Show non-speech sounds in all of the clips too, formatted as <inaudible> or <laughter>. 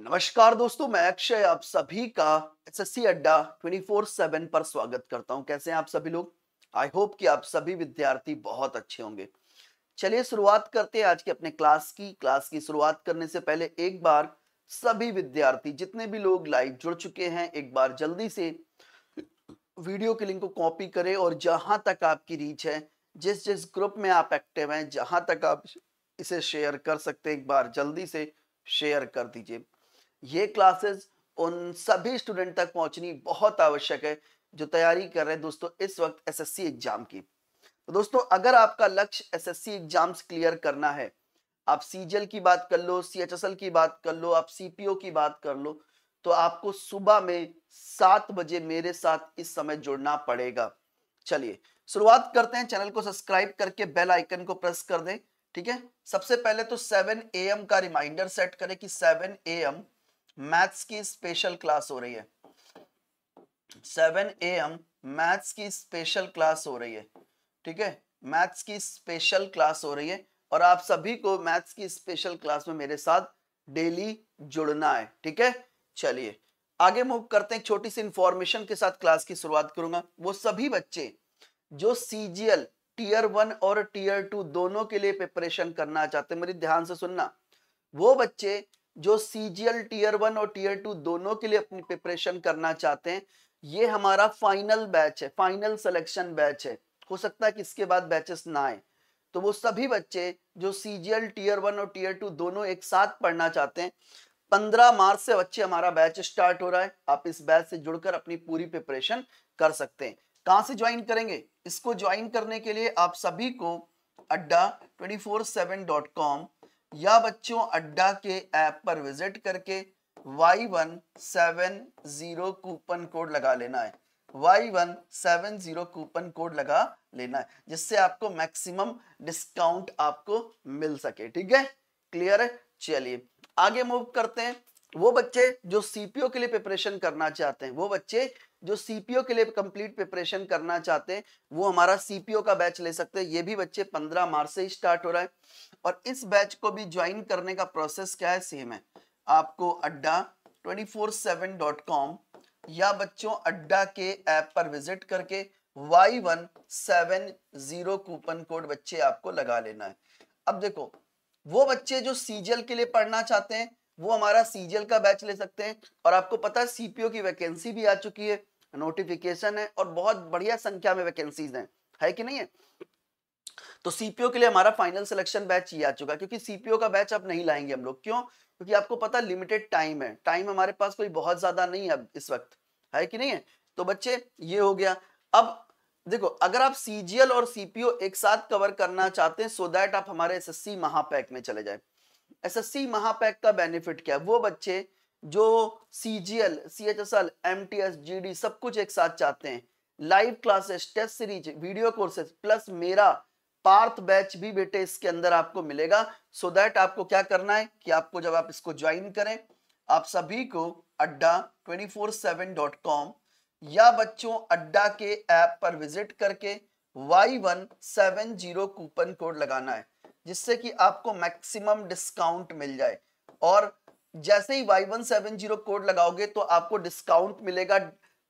नमस्कार दोस्तों मैं अक्षय आप सभी का एसएससी अड्डा 24/7 पर स्वागत करता हूं कैसे हैं आप सभी लोग आई होप कि आप सभी विद्यार्थी बहुत अच्छे होंगे चलिए शुरुआत करते हैं आज के अपने क्लास की क्लास की शुरुआत करने से पहले एक बार सभी विद्यार्थी जितने भी लोग लाइव जुड़ चुके हैं एक बार जल्दी से वीडियो के लिंक को कॉपी करें और जहां तक आपकी रीच है जिस जिस ग्रुप में आप एक्टिव हैं जहां तक आप इसे शेयर कर सकते हैं एक बार जल्दी से शेयर कर दीजिए ये क्लासेस उन सभी स्टूडेंट तक पहुंचनी बहुत आवश्यक है जो तैयारी कर रहे हैं दोस्तों इस वक्त एसएससी एग्जाम की तो दोस्तों अगर आपका लक्ष्य एसएससी एग्जाम्स क्लियर करना है आप सीजल की बात कर लो सीएचएसएल की बात कर लो आप सीपीओ की बात कर लो तो आपको सुबह में सात बजे मेरे साथ इस समय जुड़ना पड़ेगा चलिए शुरुआत करते हैं चैनल को सब्सक्राइब करके बेल आइकन को प्रेस कर दें ठीक है सबसे पहले तो 7 एम का रिमाइंडर सेट करें कि 7 एम मैथ्स की स्पेशल क्लास हो रही है सेवन ए एम मैथ्स की स्पेशल क्लास हो रही है ठीक है मैथ्स की स्पेशल क्लास हो रही है और आप सभी को मैथ्स की स्पेशल क्लास में मेरे साथ डेली जुड़ना है ठीक है चलिए आगे मूव करते हैं छोटी सी इंफॉर्मेशन के साथ क्लास की शुरुआत करूंगा वो सभी बच्चे जो सीजीएल टीयर वन और टीयर टू दोनों के लिए प्रिपरेशन करना चाहते हैं मेरी ध्यान से सुनना वो बच्चे जो सी टीयर वन और टीयर टू दोनों के लिए अपनी प्रिपरेशन करना चाहते हैं ये हमारा फाइनल बैच है फाइनल सिलेक्शन बैच है हो सकता है कि इसके बाद बैचेस ना आए तो वो सभी बच्चे जो सीजीएल टीयर वन और टीयर टू दोनों एक साथ पढ़ना चाहते हैं पंद्रह मार्च से बच्चे हमारा बैच स्टार्ट हो रहा है आप इस बैच से जुड़कर अपनी पूरी प्रिपरेशन कर सकते हैं कहां से ज्वाइन करेंगे इसको ज्वाइन करने के लिए आप सभी को Adda twenty four seven dot com या बच्चों अड्डा के ऐप पर विजिट करके Y one seven zero coupon code लगा लेना है Y one seven zero coupon code लगा लेना है जिससे आपको मैक्सिमम डिस्काउंट आपको मिल सके ठीक है क्लियर है चलिए आगे मूव करते हैं वो बच्चे जो सीपीओ के लिए प्रिपरेशन करना चाहते हैं वो बच्चे जो सीपीओ के लिए कंप्लीट प्रिपरेशन करना चाहते हैं वो हमारा सीपीओ का बैच ले सकते हैं ये भी बच्चे 15 मार्च से स्टार्ट हो रहा है और इस बैच को भी ज्वाइन करने का प्रोसेस क्या है सेम है आपको Adda twenty four seven dot com या बच्चों अड्डा के ऐप पर विजिट करके Y one seven zero coupon code बच्चे आपको लगा लेना है अब देखो वो बच्चे जो सीजीएल के लिए पढ़ना चाहते हैं वो हमारा सीजीएल का बैच ले सकते हैं और आपको पता है सीपीओ की वैकेंसी भी आ चुकी है नोटिफिकेशन है और बहुत बढ़िया संख्या में वैकेंसीज हैं है कि नहीं है तो सीपीओ के लिए हमारा फाइनल सिलेक्शन बैच ही आ चुका है क्योंकि सीपीओ का बैच आप नहीं लाएंगे हम लोग क्यों क्योंकि आपको पता लिमिटेड टाइम है टाइम हमारे पास कोई बहुत ज्यादा नहीं है इस वक्त है कि नहीं है तो बच्चे ये हो गया अब देखो अगर आप सीजीएल और सीपीओ एक साथ कवर करना चाहते हैं सो दैट आप हमारे एसएससी महापैक में चले जाए एसएससी महापैक का बेनिफिट क्या है वो बच्चे जो C G L C H S L M T S G D सब कुछ एक साथ चाहते हैं live classes test series video courses plus मेरा पार्थ बैच भी बेटे इसके अंदर आपको मिलेगा सो so दैट आपको क्या करना है कि आपको जब आप इसको ज्वाइन करें आप सभी को अड्डा 247.com या बच्चों अड्डा के ऐप पर विजिट करके Y one seven zero coupon code लगाना है जिससे कि आपको मैक्सिमम डिस्काउंट मिल जाए और जैसे ही Y one seven zero code लगाओगे तो आपको डिस्काउंट मिलेगा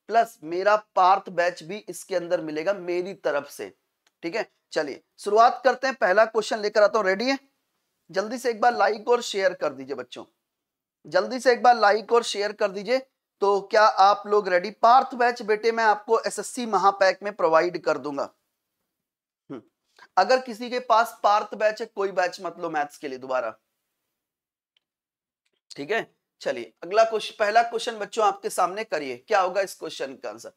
प्लस मेरा पार्थ बैच भी इसके अंदर मिलेगा मेरी तरफ से ठीक है चलिए शुरुआत करते हैं पहला क्वेश्चन लेकर आता हूं रेडी है जल्दी से एक बार लाइक और शेयर कर दीजिए बच्चों जल्दी से एक बार लाइक और शेयर कर दीजिए तो क्या आप लोग रेडी पार्थ बैच बेटे मैं आपको एसएससी महापैक में प्रोवाइड कर दूंगा हम्म। अगर किसी के पास पार्थ बैच है कोई बैच मतलब मैथ्स के लिए दोबारा ठीक है चलिए अगला क्वेश्चन पहला क्वेश्चन बच्चों आपके सामने करिए क्या होगा इस क्वेश्चन का answer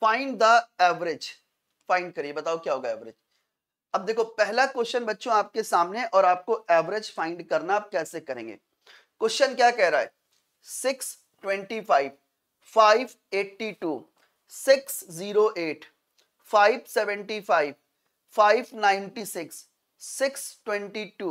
find the average find करिए बताओ क्या होगा एवरेज अब देखो पहला क्वेश्चन बच्चों आपके सामने और आपको एवरेज फाइंड करना आप कैसे करेंगे क्वेश्चन क्या कह रहा है six twenty five five eighty two six zero eight five seventy five five ninety six six twenty two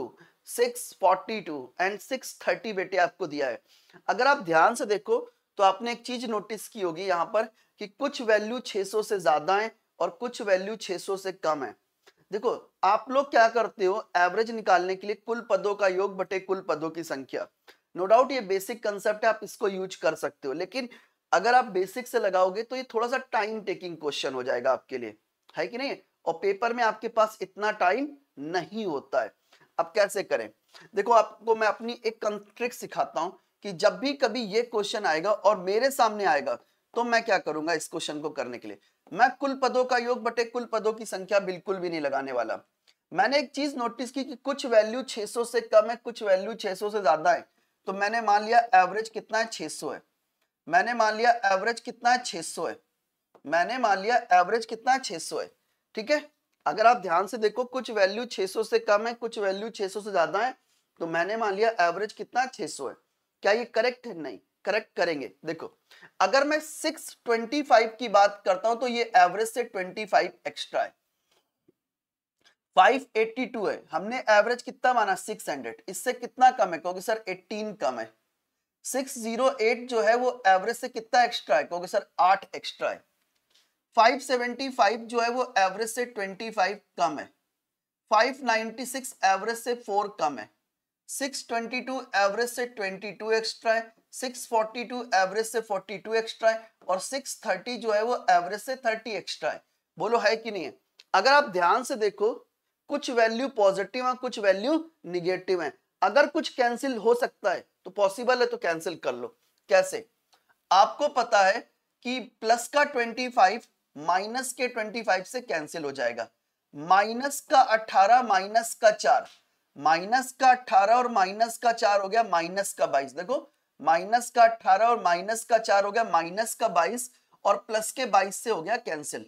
642 and 630 बेटे आपको दिया है अगर आप ध्यान से देखो तो आपने एक चीज नोटिस की होगी यहाँ पर कि कुछ वैल्यू 600 से ज्यादा है और कुछ वैल्यू 600 से कम है देखो आप लोग क्या करते हो एवरेज निकालने के लिए कुल पदों का योग बटे कुल पदों की संख्या नो no डाउट ये बेसिक कंसेप्ट है आप इसको यूज कर सकते हो लेकिन अगर आप बेसिक से लगाओगे तो ये थोड़ा सा टाइम टेकिंग क्वेश्चन हो जाएगा आपके लिए है कि नहीं और पेपर में आपके पास इतना टाइम नहीं होता है अब कैसे करें देखो आपको मैं अपनी एक ट्रिक सिखाता हूं कि जब भी कभी ये क्वेश्चन आएगा और मेरे सामने आएगा तो मैं क्या करूंगा इस क्वेश्चन को करने के लिए मैं कुल पदों का योग बटे कुल पदों की संख्या बिल्कुल भी नहीं लगाने वाला मैंने एक चीज नोटिस की कि कुछ वैल्यू 600 से कम है कुछ वैल्यू 600 से ज्यादा है तो मैंने मान लिया एवरेज कितना है 600 है मैंने मान लिया एवरेज कितना है 600 है मैंने मान लिया एवरेज कितना है 600 है ठीक है अगर आप ध्यान से देखो कुछ वैल्यू 600 से कम है कुछ वैल्यू 600 से ज्यादा है तो मैंने मान लिया एवरेज कितना 600 है क्या ये करेक्ट है नहीं करेक्ट करेंगे देखो अगर मैं 625 की बात करता हूं तो ये एवरेज से 25 एक्स्ट्रा है 582 है हमने एवरेज कितना माना 600 इससे कितना कम है क्योंकि सर 18 कम है 608 जो है वो एवरेज से कितना एक्स्ट्रा है क्योंकि सर 8 एक्स्ट्रा है 575 जो है वो एवरेज से 25 कम है 596 एवरेज से 4 कम है 622 एवरेज से 22 एक्स्ट्रा है 642 एवरेज से 42 एक्स्ट्रा है और 630 जो है वो एवरेज से 30 एक्स्ट्रा है बोलो है कि नहीं है अगर आप ध्यान से देखो कुछ वैल्यू पॉजिटिव है कुछ वैल्यू निगेटिव है अगर कुछ कैंसिल हो सकता है तो पॉसिबल है तो कैंसिल कर लो कैसे आपको पता है कि प्लस का 25 माइनस के 25 से कैंसिल हो जाएगा माइनस का 18 माइनस का 4 माइनस का 18 और माइनस का 4 हो गया माइनस का 22 देखो माइनस का 18 और माइनस का 4 हो गया माइनस का 22 और प्लस के 22 से हो गया कैंसिल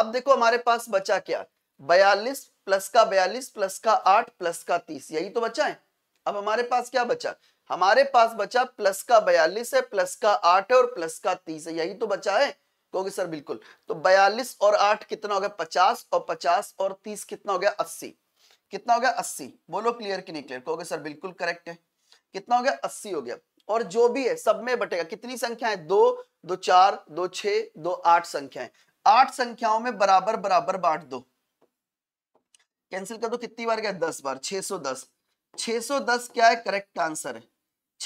अब देखो हमारे पास बचा क्या बयालीस प्लस का बयालीस प्लस का आठ प्लस का तीस यही तो बचा है अब हमारे पास क्या बचा हमारे पास बचा प्लस का बयालीस है प्लस का आठ है और प्लस का तीस है यही तो बचा है कहोगे सर बिल्कुल तो बयालीस और आठ कितना हो गया पचास और पचास और तीस कितना हो गया अस्सी कितना हो गया अस्सी बोलो क्लियर कि नहीं क्लियर कहोगे सर बिल्कुल करेक्ट है कितना हो गया अस्सी हो गया और जो भी है सब में बटेगा कितनी संख्या है दो दो चार दो छ दो आठ संख्या आठ संख्याओं में बराबर बराबर बांट दो कैंसिल कर दो कितनी बार गया दस बार छह सौ दस 610 क्या है करेक्ट आंसर है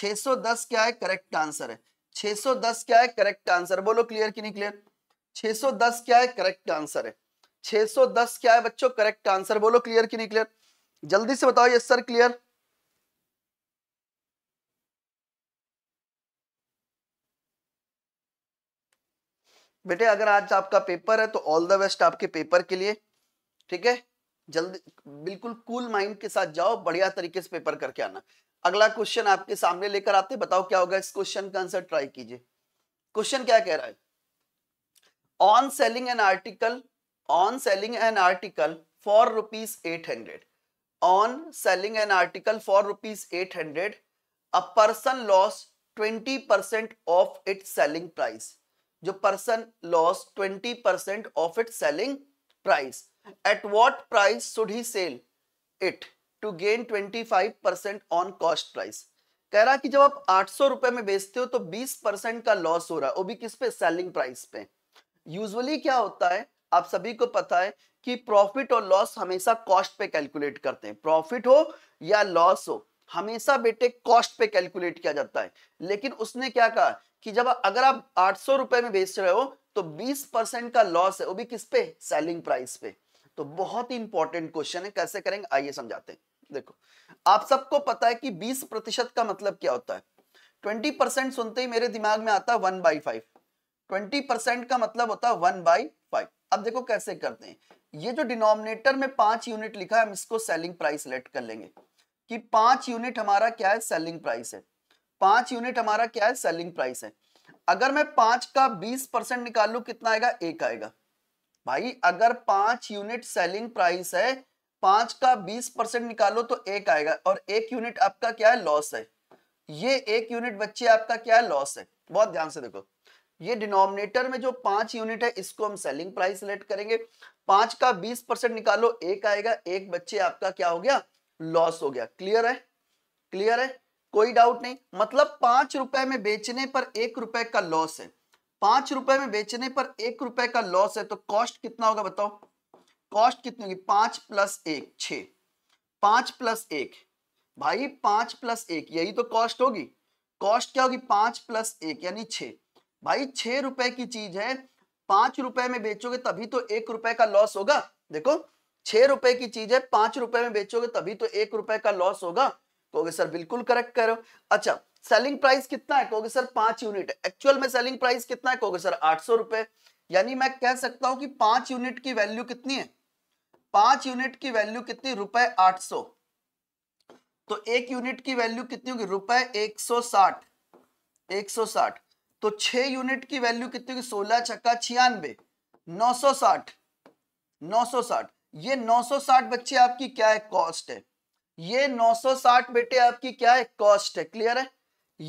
610 क्या है करेक्ट आंसर है 610 क्या है करेक्ट आंसर बोलो क्लियर कि नहीं क्लियर 610 क्या है करेक्ट आंसर है 610 क्या है बच्चों करेक्ट आंसर बोलो क्लियर कि नहीं क्लियर जल्दी से बताओ यस सर क्लियर बेटे अगर आज आपका पेपर है तो ऑल द बेस्ट आपके पेपर के लिए ठीक है जल्दी बिल्कुल कूल माइंड के साथ जाओ बढ़िया तरीके से पेपर करके आना अगला क्वेश्चन आपके सामने लेकर आते बताओ क्या होगा इस क्वेश्चन का आंसर ट्राई कीजिए क्वेश्चन क्या कह रहा है on selling an article on selling an article for rupees eight hundred on selling an article for rupees eight hundred a person loss twenty percent of it selling price जो person loss twenty percent of it selling price at what price should he sell it to gain 25 percent on cost price कह रहा कि जब आप आठ सौ रुपए में बेचते हो तो 20 परसेंट का लॉस हो रहा है वो भी किस पे सेलिंग प्राइस पे यूजली क्या होता है आप सभी को पता है कि प्रॉफिट और लॉस हमेशा कॉस्ट पे कैलकुलेट करते हैं प्रॉफिट हो या लॉस हो हमेशा बेटे कॉस्ट पे कैलकुलेट किया जाता है लेकिन उसने क्या कहा कि जब अगर आप आठ सौ रुपए में बेच रहे हो तो 20 परसेंट का लॉस है वो भी किस पे सेलिंग प्राइस पे तो बहुत ही इंपॉर्टेंट क्वेश्चन है कैसे करेंगे आइए समझाते हैं देखो आप सबको पता है कि 20 प्रतिशत का मतलब क्या होता है 20 परसेंट सुनते ही मेरे दिमाग में आता है one by five twenty percent का मतलब होता है वन बाई फाइव अब देखो कैसे करते हैं ये जो डिनोमिनेटर में पांच यूनिट लिखा है हम इसको सेलिंग प्राइस सिलेक्ट कर लेंगे कि पांच यूनिट हमारा क्या है सेलिंग प्राइस है पांच यूनिट हमारा क्या है सेलिंग प्राइस है अगर मैं पांच का बीस परसेंट निकाल लू कितना आएगा एक आएगा भाई अगर पांच यूनिट सेलिंग प्राइस है पांच का बीस परसेंट निकालो तो एक आएगा और एक यूनिट आपका क्या है लॉस है ये एक यूनिट बच्चे आपका क्या है लॉस है बहुत ध्यान से देखो ये डिनोमिनेटर में जो पांच यूनिट है इसको हम सेलिंग प्राइस सिलेक्ट करेंगे पांच का बीस परसेंट निकालो एक आएगा एक बच्चे आपका क्या हो गया लॉस हो गया क्लियर है क्लियर है कोई डाउट नहीं मतलब पांच रुपए में बेचने पर एक रुपए का लॉस है पांच रुपए में बेचने पर एक रुपए का लॉस है तो कॉस्ट कितना होगा बताओ कॉस्ट कितनी होगी पांच प्लस एक छ पांच प्लस एक भाई पांच प्लस एक यही तो कॉस्ट होगी कॉस्ट क्या होगी पांच प्लस एक यानी छ भाई छह रुपए की चीज है पांच रुपए में बेचोगे तभी तो एक रुपए का लॉस होगा देखो छह रुपए की चीज है पांच रुपए में बेचोगे तभी तो एक रुपए का लॉस होगा कहोगे सर बिल्कुल करेक्ट करो अच्छा सेलिंग प्राइस कितना है कहोगे सर पांच यूनिट एक्चुअल में सेलिंग प्राइस कितना है कहोगे सर आठ सौ रुपए यानी मैं कह सकता हूं कि पांच यूनिट की वैल्यू कितनी है पांच यूनिट की वैल्यू कितनी रुपए आठ सौ तो एक यूनिट की वैल्यू कितनी होगी रुपए एक सौ साठ एक सौ साठ तो छह यूनिट की वैल्यू कितनी होगी सोलह छक्का छियानबे नौ सौ साठ नौ सौ साठ ये नौ सौ साठ बच्चे आपकी क्या है कॉस्ट है ये नौ सौ साठ बेटे आपकी क्या है कॉस्ट है क्लियर है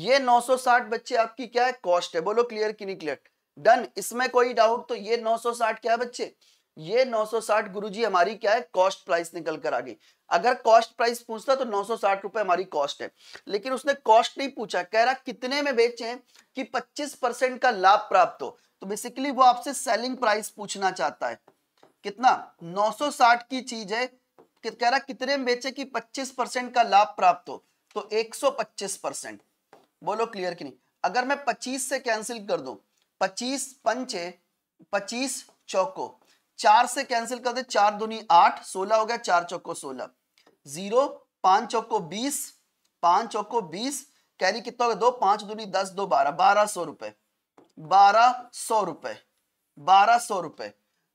ये नौ सौ साठ बच्चे आपकी क्या है कॉस्ट है बोलो क्लियर की नहीं क्लियर डन इसमें कोई डाउट तो ये नौ साठ क्या है बच्चे ये 960 गुरुजी हमारी क्या है कॉस्ट प्राइस निकल कर आ गई अगर कॉस्ट प्राइस पूछता तो नौ रुपए हमारी कॉस्ट है लेकिन उसने कॉस्ट नहीं पूछा कह रहा कितने में बेचे कि 25 परसेंट का लाभ प्राप्त हो तो बेसिकली वो आपसे सेलिंग प्राइस पूछना चाहता है कितना 960 की चीज है कह रहा कितने में बेचे कि 25 परसेंट का लाभ प्राप्त हो तो एक बोलो क्लियर कि नहीं अगर मैं पच्चीस से कैंसिल कर दू पच्चीस पंचे पच्चीस चौको चार से कैंसिल कर दे चार दुनी आठ सोलह हो गया चार चौको सोलह जीरो पांच चौको बीस पांच चौको बीस कैरी कितना होगा दो पांच दुनी दस दो बारह बारह सौ रुपए बारह सौ रुपए बारह सौ रुपए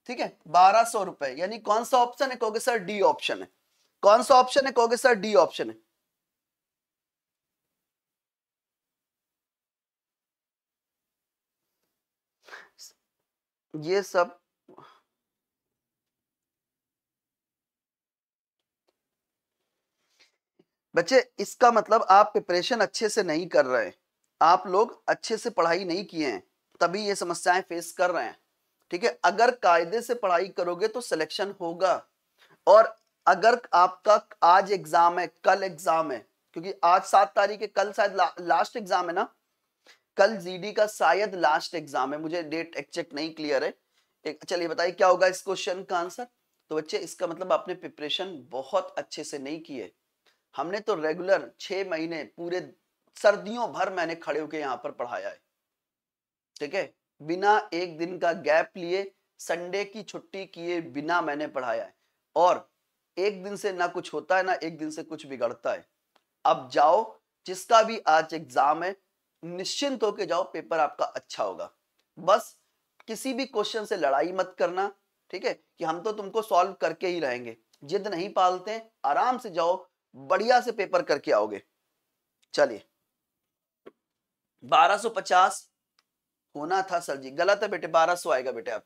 ठीक है बारह सौ रुपए यानी कौन सा ऑप्शन है कहोगे सर डी ऑप्शन है कौन सा ऑप्शन है कहोगे सर डी ऑप्शन है ये सब बच्चे इसका मतलब आप प्रिपरेशन अच्छे से नहीं कर रहे आप लोग अच्छे से पढ़ाई नहीं किए हैं तभी ये समस्याएं फेस कर रहे हैं ठीक है अगर कायदे से पढ़ाई करोगे तो सिलेक्शन होगा और अगर आपका आज एग्जाम है कल एग्जाम है क्योंकि आज सात तारीख है कल शायद ला, लास्ट एग्जाम है ना कल जीडी का शायद लास्ट एग्जाम है मुझे डेट एक्चेक्ट नहीं क्लियर है चलिए अच्छा, बताइए क्या होगा इस क्वेश्चन का आंसर तो बच्चे इसका मतलब आपने प्रिपरेशन बहुत अच्छे से नहीं किए हमने तो रेगुलर छह महीने पूरे सर्दियों भर मैंने खड़े होकर यहाँ पर पढ़ाया है ठीक है बिना एक दिन का गैप लिए संडे की छुट्टी किए बिना मैंने पढ़ाया है और एक दिन से ना कुछ होता है ना एक दिन से कुछ बिगड़ता है अब जाओ जिसका भी आज एग्जाम है निश्चिंत होके जाओ पेपर आपका अच्छा होगा बस किसी भी क्वेश्चन से लड़ाई मत करना ठीक है कि हम तो तुमको सॉल्व करके ही रहेंगे जिद नहीं पालते आराम से जाओ बढ़िया से पेपर करके आओगे चलिए 1250 होना था सर जी गलत है बेटे 1200 आएगा बेटे आप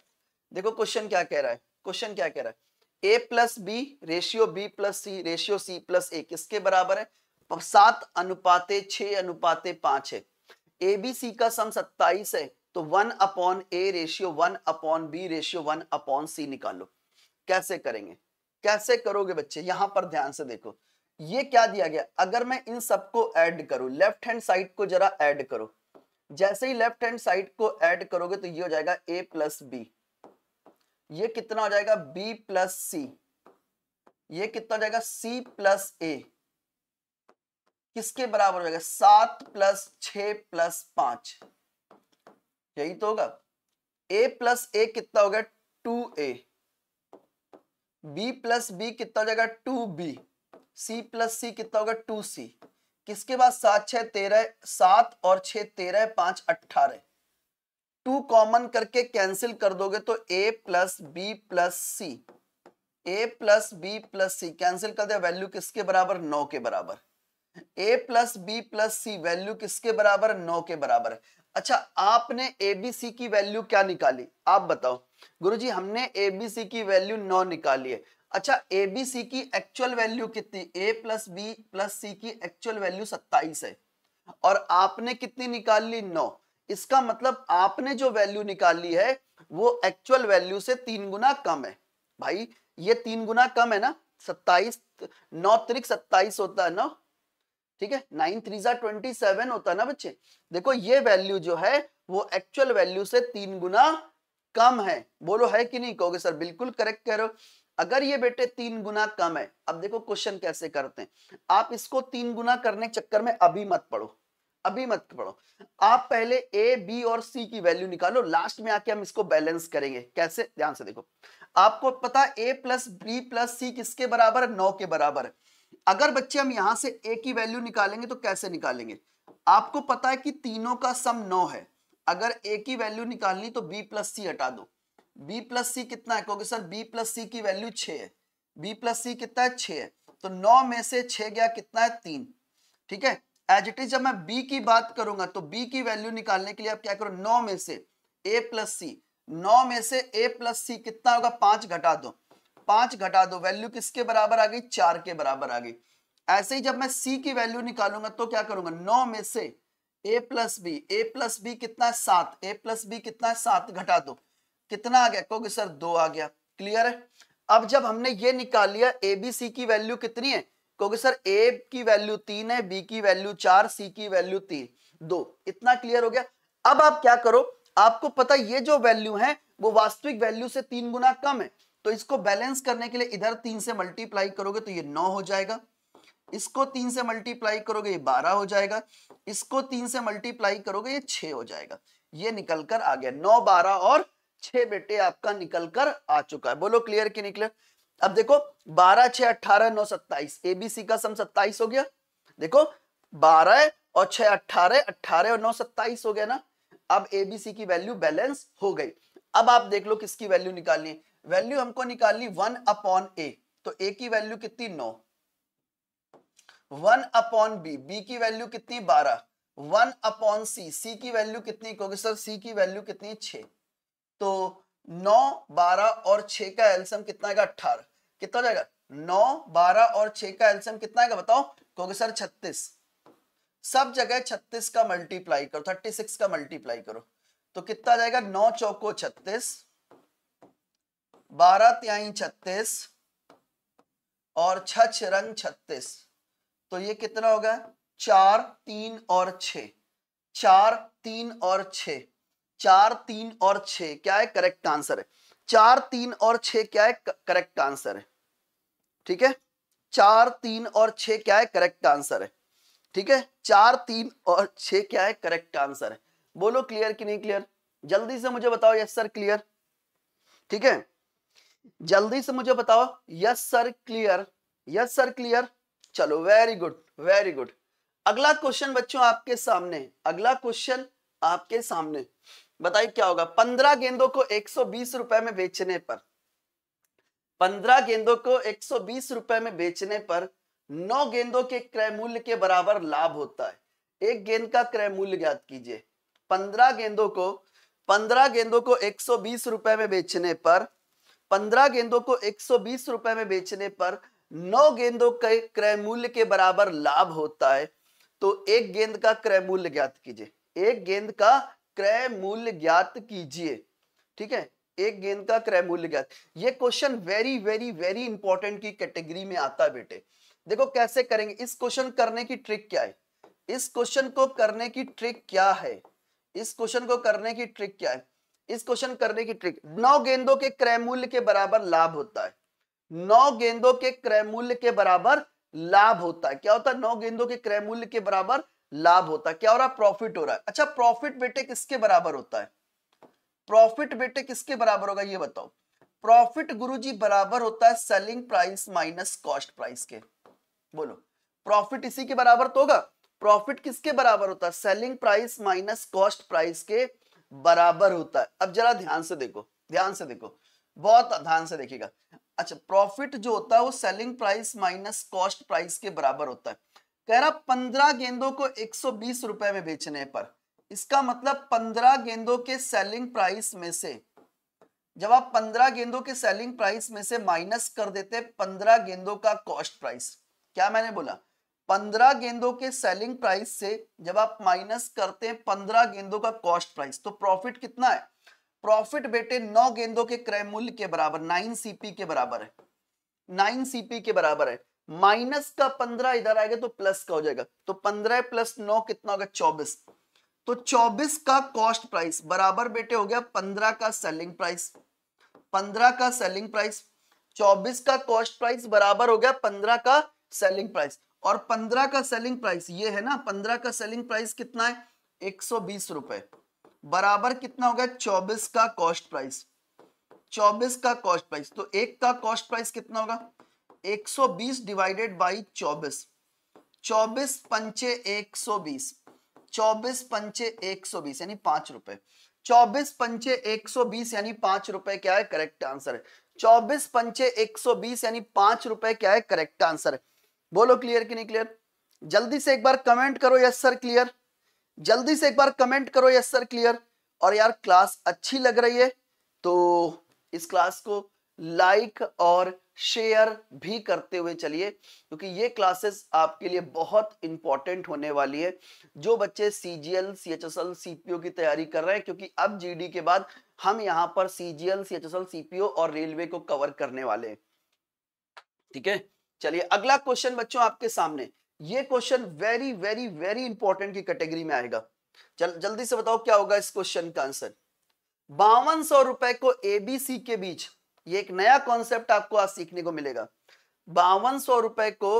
देखो क्वेश्चन क्या कह रहा है क्वेश्चन क्या कह रहा है A plus B ratio B plus C ratio C plus A किसके बराबर है सात अनुपाते छ अनुपाते पांच है ए बी सी का सम सत्ताईस है तो one upon A ratio one upon B ratio one upon C निकालो कैसे करेंगे कैसे करोगे बच्चे यहां पर ध्यान से देखो ये क्या दिया गया अगर मैं इन सबको ऐड करूं लेफ्ट हैंड साइड को जरा ऐड करो जैसे ही लेफ्ट हैंड साइड को ऐड करोगे तो ये हो जाएगा ए प्लस बी ये कितना हो जाएगा बी प्लस सी ये कितना हो जाएगा सी प्लस ए किसके बराबर हो जाएगा सात प्लस छ प्लस पांच यही तो होगा ए प्लस ए कितना हो गया two A B plus B कितना हो जाएगा two B C plus C कितना होगा टू सी किसके बाद सात छह तेरह सात और छह तेरह पांच अट्ठारह टू कॉमन करके कैंसिल कर दोगे तो A plus B plus C A plus B plus C cancel कर दिया वैल्यू किसके बराबर नौ के बराबर A plus B plus C value किसके बराबर नौ के बराबर है अच्छा आपने ए बी सी की वैल्यू क्या निकाली आप बताओ गुरुजी हमने ए बी सी की वैल्यू नौ निकाली है अच्छा ए बी सी की एक्चुअल वैल्यू कितनी A plus B plus C की एक्चुअल वैल्यू सत्ताईस है और आपने कितनी निकाल ली नौ इसका मतलब आपने जो वैल्यू निकाली है वो एक्चुअल वैल्यू से तीन गुना कम है भाई ये तीन गुना कम है ना सत्ताईस नौ त्रिक सत्ताईस होता है नौ ठीक है नाइन थ्री जार ट्वेंटी सेवन होता है ना बच्चे देखो ये वैल्यू जो है वो एक्चुअल वैल्यू से तीन गुना कम है बोलो है कि नहीं कहोगे सर बिल्कुल करेक्ट कह रहे हो अगर ये बेटे तीन गुना कम है अब देखो क्वेश्चन कैसे करते हैं आप इसको तीन गुना करने चक्कर में अभी मत पढ़ो अभी मत पढ़ो आप पहले ए बी और सी की वैल्यू निकालो लास्ट में आके हम इसको बैलेंस करेंगे कैसे ध्यान से देखो आपको पता A plus B plus C किसके बराबर है नौ के बराबर है अगर बच्चे हम यहां से ए की वैल्यू निकालेंगे तो कैसे निकालेंगे आपको पता है कि तीनों का सम नौ है अगर ए की वैल्यू निकालनी तो बी प्लस सी हटा दो बी प्लस सी कितना है क्योंकि सर बी प्लस सी की वैल्यू छ है बी प्लस सी कितना है छ है तो नौ में से छ गया कितना है तीन ठीक है एज इट इज जब मैं बी की बात करूंगा तो बी की वैल्यू निकालने के लिए आप क्या करो नौ में से ए प्लस सी नौ में से ए प्लस सी कितना होगा पांच घटा दो पांच घटा दो वैल्यू किसके बराबर आ गई चार के बराबर आ गई ऐसे ही जब मैं सी की वैल्यू निकालूंगा तो क्या करूंगा नौ में से A plus B A plus B कितना है सात ए प्लस बी कितना है सात घटा दो कितना आ गया कहोगे सर दो आ गया क्लियर है अब जब हमने ये निकाल लिया ए बी सी की वैल्यू कितनी है कहोगे सर ए की वैल्यू तीन है बी की वैल्यू चार सी की वैल्यू तीन दो इतना क्लियर हो गया अब आप क्या करो आपको पता ये जो वैल्यू है वो वास्तविक वैल्यू से तीन गुना कम है तो इसको बैलेंस करने के लिए इधर तीन से मल्टीप्लाई करोगे तो ये नौ हो जाएगा इसको तीन से मल्टीप्लाई करोगे ये बारह हो जाएगा इसको तीन से मल्टीप्लाई करोगे ये छह हो जाएगा ये निकलकर आ गया नौ बारह और छह बेटे आपका निकल कर आ चुका है बोलो क्लियर की निकले अब देखो बारह छह अट्ठारह नौ सत्ताईस एबीसी का सम सत्ताईस हो गया देखो बारह और छह अट्ठारह अट्ठारह और नौ सत्ताईस हो गया ना अब एबीसी की वैल्यू बैलेंस हो गई अब आप देख लो किसकी वैल्यू निकालनी है वैल्यू हमको निकालनी वन अपॉन ए तो ए की वैल्यू कितनी नौ वन अपॉन बी बी की वैल्यू कितनी बारह वन अपॉन सी सी की वैल्यू कितनी क्योंकि सर सी की वैल्यू कितनी छह तो नौ बारह और छह का एल्सम कितना है अट्ठारह कितना हो जाएगा नौ बारह और छह का एल्सम कितना है बताओ क्योंकि सर छत्तीस सब जगह छत्तीस का मल्टीप्लाई करो थर्टी सिक्स का मल्टीप्लाई करो तो कितना जाएगा नौ चौको छत्तीस बारह त्याई छत्तीस और छछ रंग छत्तीस तो ये कितना होगा चार तीन और छ चार तीन और छ चार तीन और छ क्या है करेक्ट आंसर है चार तीन और छ क्या है करेक्ट आंसर है ठीक है चार तीन और छ क्या है करेक्ट आंसर है ठीक है चार तीन और छ क्या है करेक्ट आंसर है बोलो क्लियर कि नहीं क्लियर जल्दी से मुझे बताओ यस सर क्लियर ठीक है जल्दी से मुझे बताओ yes sir clear yes sir clear चलो वेरी गुड वेरी गुड अगला क्वेश्चन बच्चों आपके सामने अगला क्वेश्चन आपके सामने बताइए क्या होगा पंद्रह गेंदों को एक रुपए में बेचने पर पंद्रह गेंदों को एक रुपए में बेचने पर नौ गेंदों के क्रय मूल्य के बराबर लाभ होता है एक गेंद का क्रय मूल्य ज्ञात कीजिए पंद्रह गेंदों को पंद्रह गेंदों को एक रुपए में बेचने पर पंद्रह गेंदों को एक रुपए में बेचने पर नौ गेंदों के क्रय मूल्य के बराबर लाभ होता है तो एक गेंद का क्रय मूल्य ज्ञात कीजिए एक गेंद का क्रय मूल्य ज्ञात कीजिए ठीक है एक गेंद का क्रय मूल्य ज्ञात ये question very very very important की कैटेगरी में आता है बेटे देखो कैसे करेंगे इस क्वेश्चन करने की ट्रिक क्या है इस क्वेश्चन को करने की ट्रिक क्या है इस क्वेश्चन को करने की ट्रिक क्या है इस क्वेश्चन करने की ट्रिक नौ गेंदों के क्रय मूल्य के बराबर लाभ होता है नौ गेंदों के क्रय मूल्य के बराबर लाभ होता है क्या होता है नौ गेंदों के क्रय मूल्य के बराबर लाभ होता है क्या हो रहा है प्रॉफिट हो रहा है अच्छा प्रॉफिट बेटे किसके बराबर होता है प्रॉफिट बेटे किसके बराबर होगा ये बताओ प्रॉफिट गुरुजी बराबर होता है selling price minus cost price के बोलो प्रॉफिट इसी के बराबर तो होगा प्रॉफिट किसके बराबर होता है selling price minus cost price के बराबर होता है अब जरा ध्यान से देखो ध्यान से देखो बहुत ध्यान से देखिएगा अच्छा प्रॉफिट जो होता है वो selling price minus cost price के बराबर होता है कह रहा पंद्रह गेंदों को एक सौ बीस रुपए में बेचने पर इसका मतलब पंद्रह गेंदों के सेलिंग प्राइस में से जब आप पंद्रह गेंदों के सेलिंग प्राइस में से माइनस कर देते पंद्रह गेंदों का कॉस्ट प्राइस क्या मैंने बोला पंद्रह गेंदों के सेलिंग प्राइस से जब आप माइनस करते हैं पंद्रह गेंदों का कॉस्ट प्राइस तो प्रॉफिट कितना है प्रॉफिट बेटे नौ गेंदों के क्रय मूल्य के बराबर नाइन सीपी के बराबर है नाइन सीपी के बराबर है माइनस का पंद्रह इधर आएगा तो प्लस का हो जाएगा तो पंद्रह प्लस नौ कितना होगा चौबीस तो चौबीस का कॉस्ट प्राइस बराबर बेटे हो गया पंद्रह का सेलिंग प्राइस पंद्रह का सेलिंग प्राइस चौबीस का कॉस्ट प्राइस बराबर हो गया पंद्रह का सेलिंग प्राइस और पंद्रह का सेलिंग प्राइस ये है ना पंद्रह का सेलिंग प्राइस कितना है एक सौ बीस रुपए बराबर कितना हो गया चौबीस का कॉस्ट प्राइस चौबीस का कॉस्ट प्राइस तो एक का कॉस्ट प्राइस कितना होगा 120 डिवाइडेड बाय 24 24 पंचे 120 24 पंचे 120 यानी पांच रुपए चौबीस पंचे 120 यानी पांच रुपए क्या है करेक्ट आंसर है 24 पंचे 120 यानी पांच रुपए क्या है करेक्ट आंसर बोलो क्लियर कि नहीं क्लियर जल्दी से एक बार कमेंट करो यस सर क्लियर जल्दी से एक बार कमेंट करो यस सर क्लियर और यार क्लास अच्छी लग रही है तो इस क्लास को लाइक और शेयर भी करते हुए चलिए क्योंकि ये क्लासेस आपके लिए बहुत इंपॉर्टेंट होने वाली है जो बच्चे C G L C H S L CPO की तैयारी कर रहे हैं क्योंकि अब जी डी के बाद हम यहाँ पर C G L C H S L CPO और रेलवे को कवर करने वाले ठीक है चलिए अगला क्वेश्चन बच्चों आपके सामने ये question very very very important की कैटेगरी में आएगा चल जल्दी से बताओ क्या होगा इस क्वेश्चन का आंसर बावन सौ रुपए को एबीसी के बीच ये एक नया कॉन्सेप्ट आपको आज सीखने को मिलेगा बावन रुपए को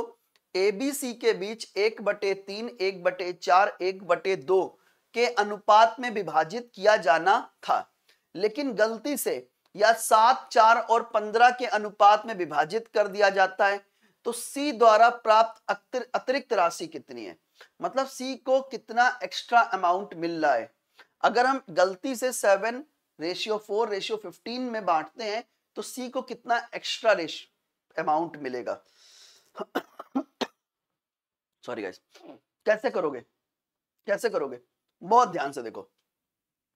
एबीसी के बीच एक बटे तीन एक बटे चार एक बटे दो के अनुपात में विभाजित किया जाना था लेकिन गलती से या सात चार और पंद्रह के अनुपात में विभाजित कर दिया जाता है तो सी द्वारा प्राप्त अतिरिक्त राशि कितनी है मतलब सी को कितना एक्स्ट्रा अमाउंट मिल रहा है अगर हम गलती से seven ratio four ratio fifteen में बांटते हैं तो सी को कितना एक्स्ट्रा रेश अमाउंट मिलेगा सॉरी गाइस कैसे करोगे कैसे करोगे बहुत ध्यान से देखो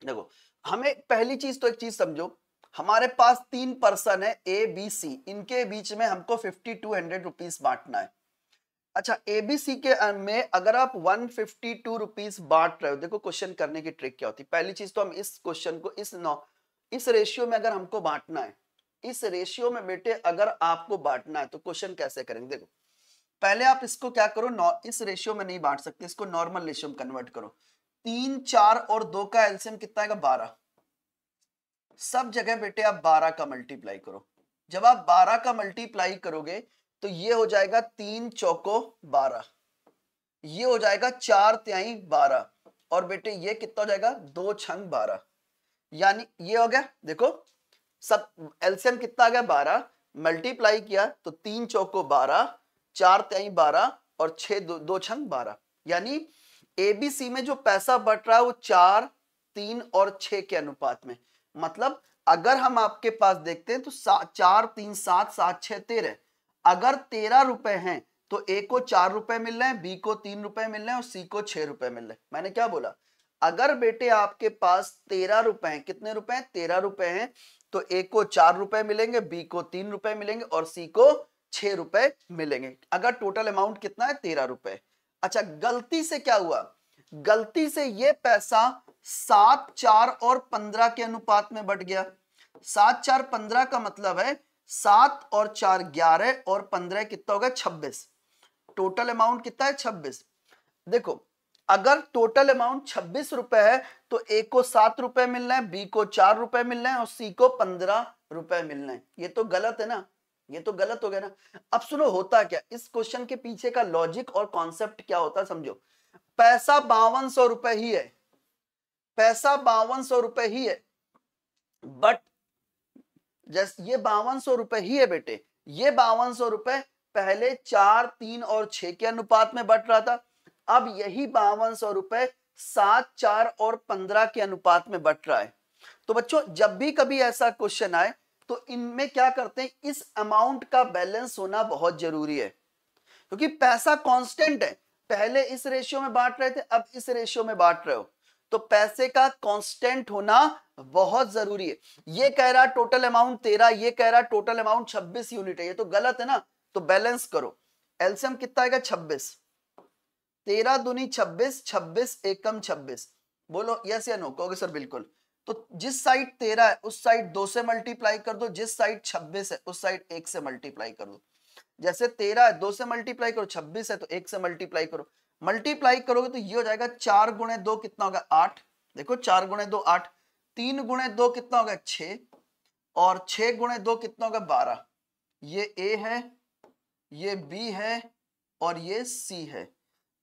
देखो हमें पहली चीज तो एक चीज समझो हमारे पास तीन पर्सन है ए बी सी इनके बीच में हमको फिफ्टी टू हंड्रेड रुपीज बांटना है अच्छा ए बी सी के में अगर आप वन फिफ्टी टू रुपीज बांट रहे हो देखो क्वेश्चन करने की ट्रिक क्या होती है पहली चीज तो हम इस क्वेश्चन को इस नौ इस रेशियो में अगर हमको बांटना है इस रेशियो में बेटे अगर आपको बांटना है तो क्वेश्चन कैसे करेंगे देखो पहले आप इसको क्या करो इस रेशियो में नहीं बांट सकते इसको नॉर्मल रेशियो में कन्वर्ट करो तीन चार और दो का एल्सियम कितना है बारह सब जगह बेटे आप बारह का मल्टीप्लाई करो जब आप बारह का मल्टीप्लाई करोगे तो ये हो जाएगा तीन चौको बारह ये हो जाएगा चार त्याई बारह और बेटे ये कितना हो जाएगा दो छंग बारह यानी ये हो गया देखो सब एलसीएम कितना आ गया बारह मल्टीप्लाई किया तो तीन चौको बारह चार तेई बारह और छह दो, दो छंग बारह यानी एबीसी में जो पैसा बट रहा है वो चार तीन और छ के अनुपात में मतलब अगर हम आपके पास देखते हैं तो सा, चार तीन सात सात छह तेरह अगर तेरह रुपए हैं तो ए को चार रुपए मिल रहे हैं बी को तीन रुपए मिल रहे हैं और सी को छह रुपए मिल रहे हैं मैंने क्या बोला अगर बेटे आपके पास तेरह रुपए हैं कितने रुपए हैं तेरह रुपए हैं तो ए को चार रुपए मिलेंगे बी को तीन रुपए मिलेंगे और सी को छह रुपए मिलेंगे अगर टोटल अमाउंट कितना है तेरह रुपए अच्छा गलती से क्या हुआ गलती से ये पैसा सात चार और पंद्रह के अनुपात में बट गया सात चार पंद्रह का मतलब है सात और चार ग्यारह और पंद्रह कितना हो गया छब्बीस टोटल अमाउंट कितना है छब्बीस देखो अगर टोटल अमाउंट छब्बीस रुपए है तो ए को सात रुपए मिलना है बी को चार रुपए मिलना है और सी को पंद्रह रुपए मिलना है ये तो गलत है ना ये तो गलत हो गया ना अब सुनो होता क्या इस क्वेश्चन के पीछे का लॉजिक और कॉन्सेप्ट क्या होता है समझो पैसा बावन सौ रुपए ही है पैसा बावन सौ रुपए ही है बट जैसे ये बावन सौ रुपए ही है बेटे ये बावन सौ रुपए पहले चार तीन और छह के अनुपात में बट रहा था अब यही बावन सौ रुपए सात चार और पंद्रह के अनुपात में बट रहा है तो बच्चों जब भी कभी ऐसा क्वेश्चन आए तो इनमें क्या करते हैं इस अमाउंट का बैलेंस होना बहुत जरूरी है क्योंकि पैसा कांस्टेंट है पहले इस रेशियो में बांट रहे थे अब इस रेशियो में बांट रहे हो तो पैसे का कांस्टेंट होना बहुत जरूरी है ये कह रहा टोटल अमाउंट तेरह ये कह रहा टोटल अमाउंट छब्बीस यूनिट है ये तो गलत है ना तो बैलेंस करो एल्सियम कितना आएगा छब्बीस तेरह दुनी छब्बीस छब्बीस एकम छब्बीस बोलो यस या नो कहोगे सर बिल्कुल तो जिस साइड तेरह है उस साइड दो से मल्टीप्लाई कर दो जिस साइड छब्बीस है उस साइड एक से मल्टीप्लाई कर दो जैसे तेरह है दो से मल्टीप्लाई करो छब्बीस है तो एक से मल्टीप्लाई करो मल्टीप्लाई करोगे तो ये हो जाएगा चार गुणे दो कितना होगा आठ देखो चार गुणे दो आठ तीन गुणे दो कितना होगा छ और छ गुणे दो कितना होगा बारह ये ए है ये बी है और ये सी है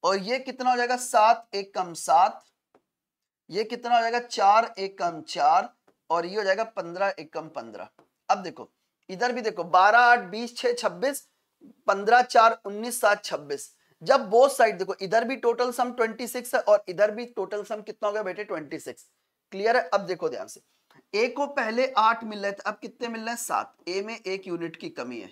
और ये कितना हो जाएगा सात एक कम सात ये कितना हो जाएगा चार एक कम चार और ये हो जाएगा पंद्रह एक कम पंद्रह अब देखो इधर भी देखो बारह आठ बीस छह छब्बीस पंद्रह चार उन्नीस सात छब्बीस जब बोथ साइड देखो इधर भी टोटल सम ट्वेंटी सिक्स है और इधर भी टोटल सम कितना हो गया बेटे ट्वेंटी सिक्स क्लियर है अब देखो ध्यान से ए को पहले आठ मिल रहे थे अब कितने मिल रहे हैं सात ए में एक यूनिट की कमी है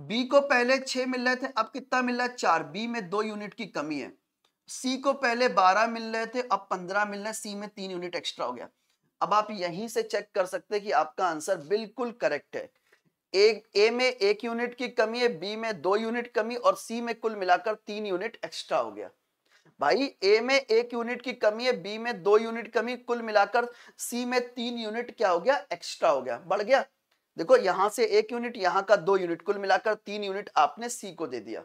बी को पहले छः मिल रहे थे अब कितना मिल रहा है चार बी में दो यूनिट की कमी है सी को पहले बारह मिल रहे थे अब पंद्रह मिल रहे सी में तीन यूनिट एक्स्ट्रा हो गया अब आप यहीं से चेक कर सकते हैं कि आपका आंसर बिल्कुल करेक्ट है एक ए में एक यूनिट की कमी है बी में दो यूनिट कमी और सी में कुल मिलाकर तीन यूनिट एक्स्ट्रा हो गया भाई ए में एक यूनिट की कमी है बी में दो यूनिट कमी कुल मिलाकर सी में तीन यूनिट क्या हो गया एक्स्ट्रा हो गया बढ़ गया देखो यहां से एक यूनिट यहां का दो यूनिट कुल मिलाकर तीन यूनिट आपने सी को दे दिया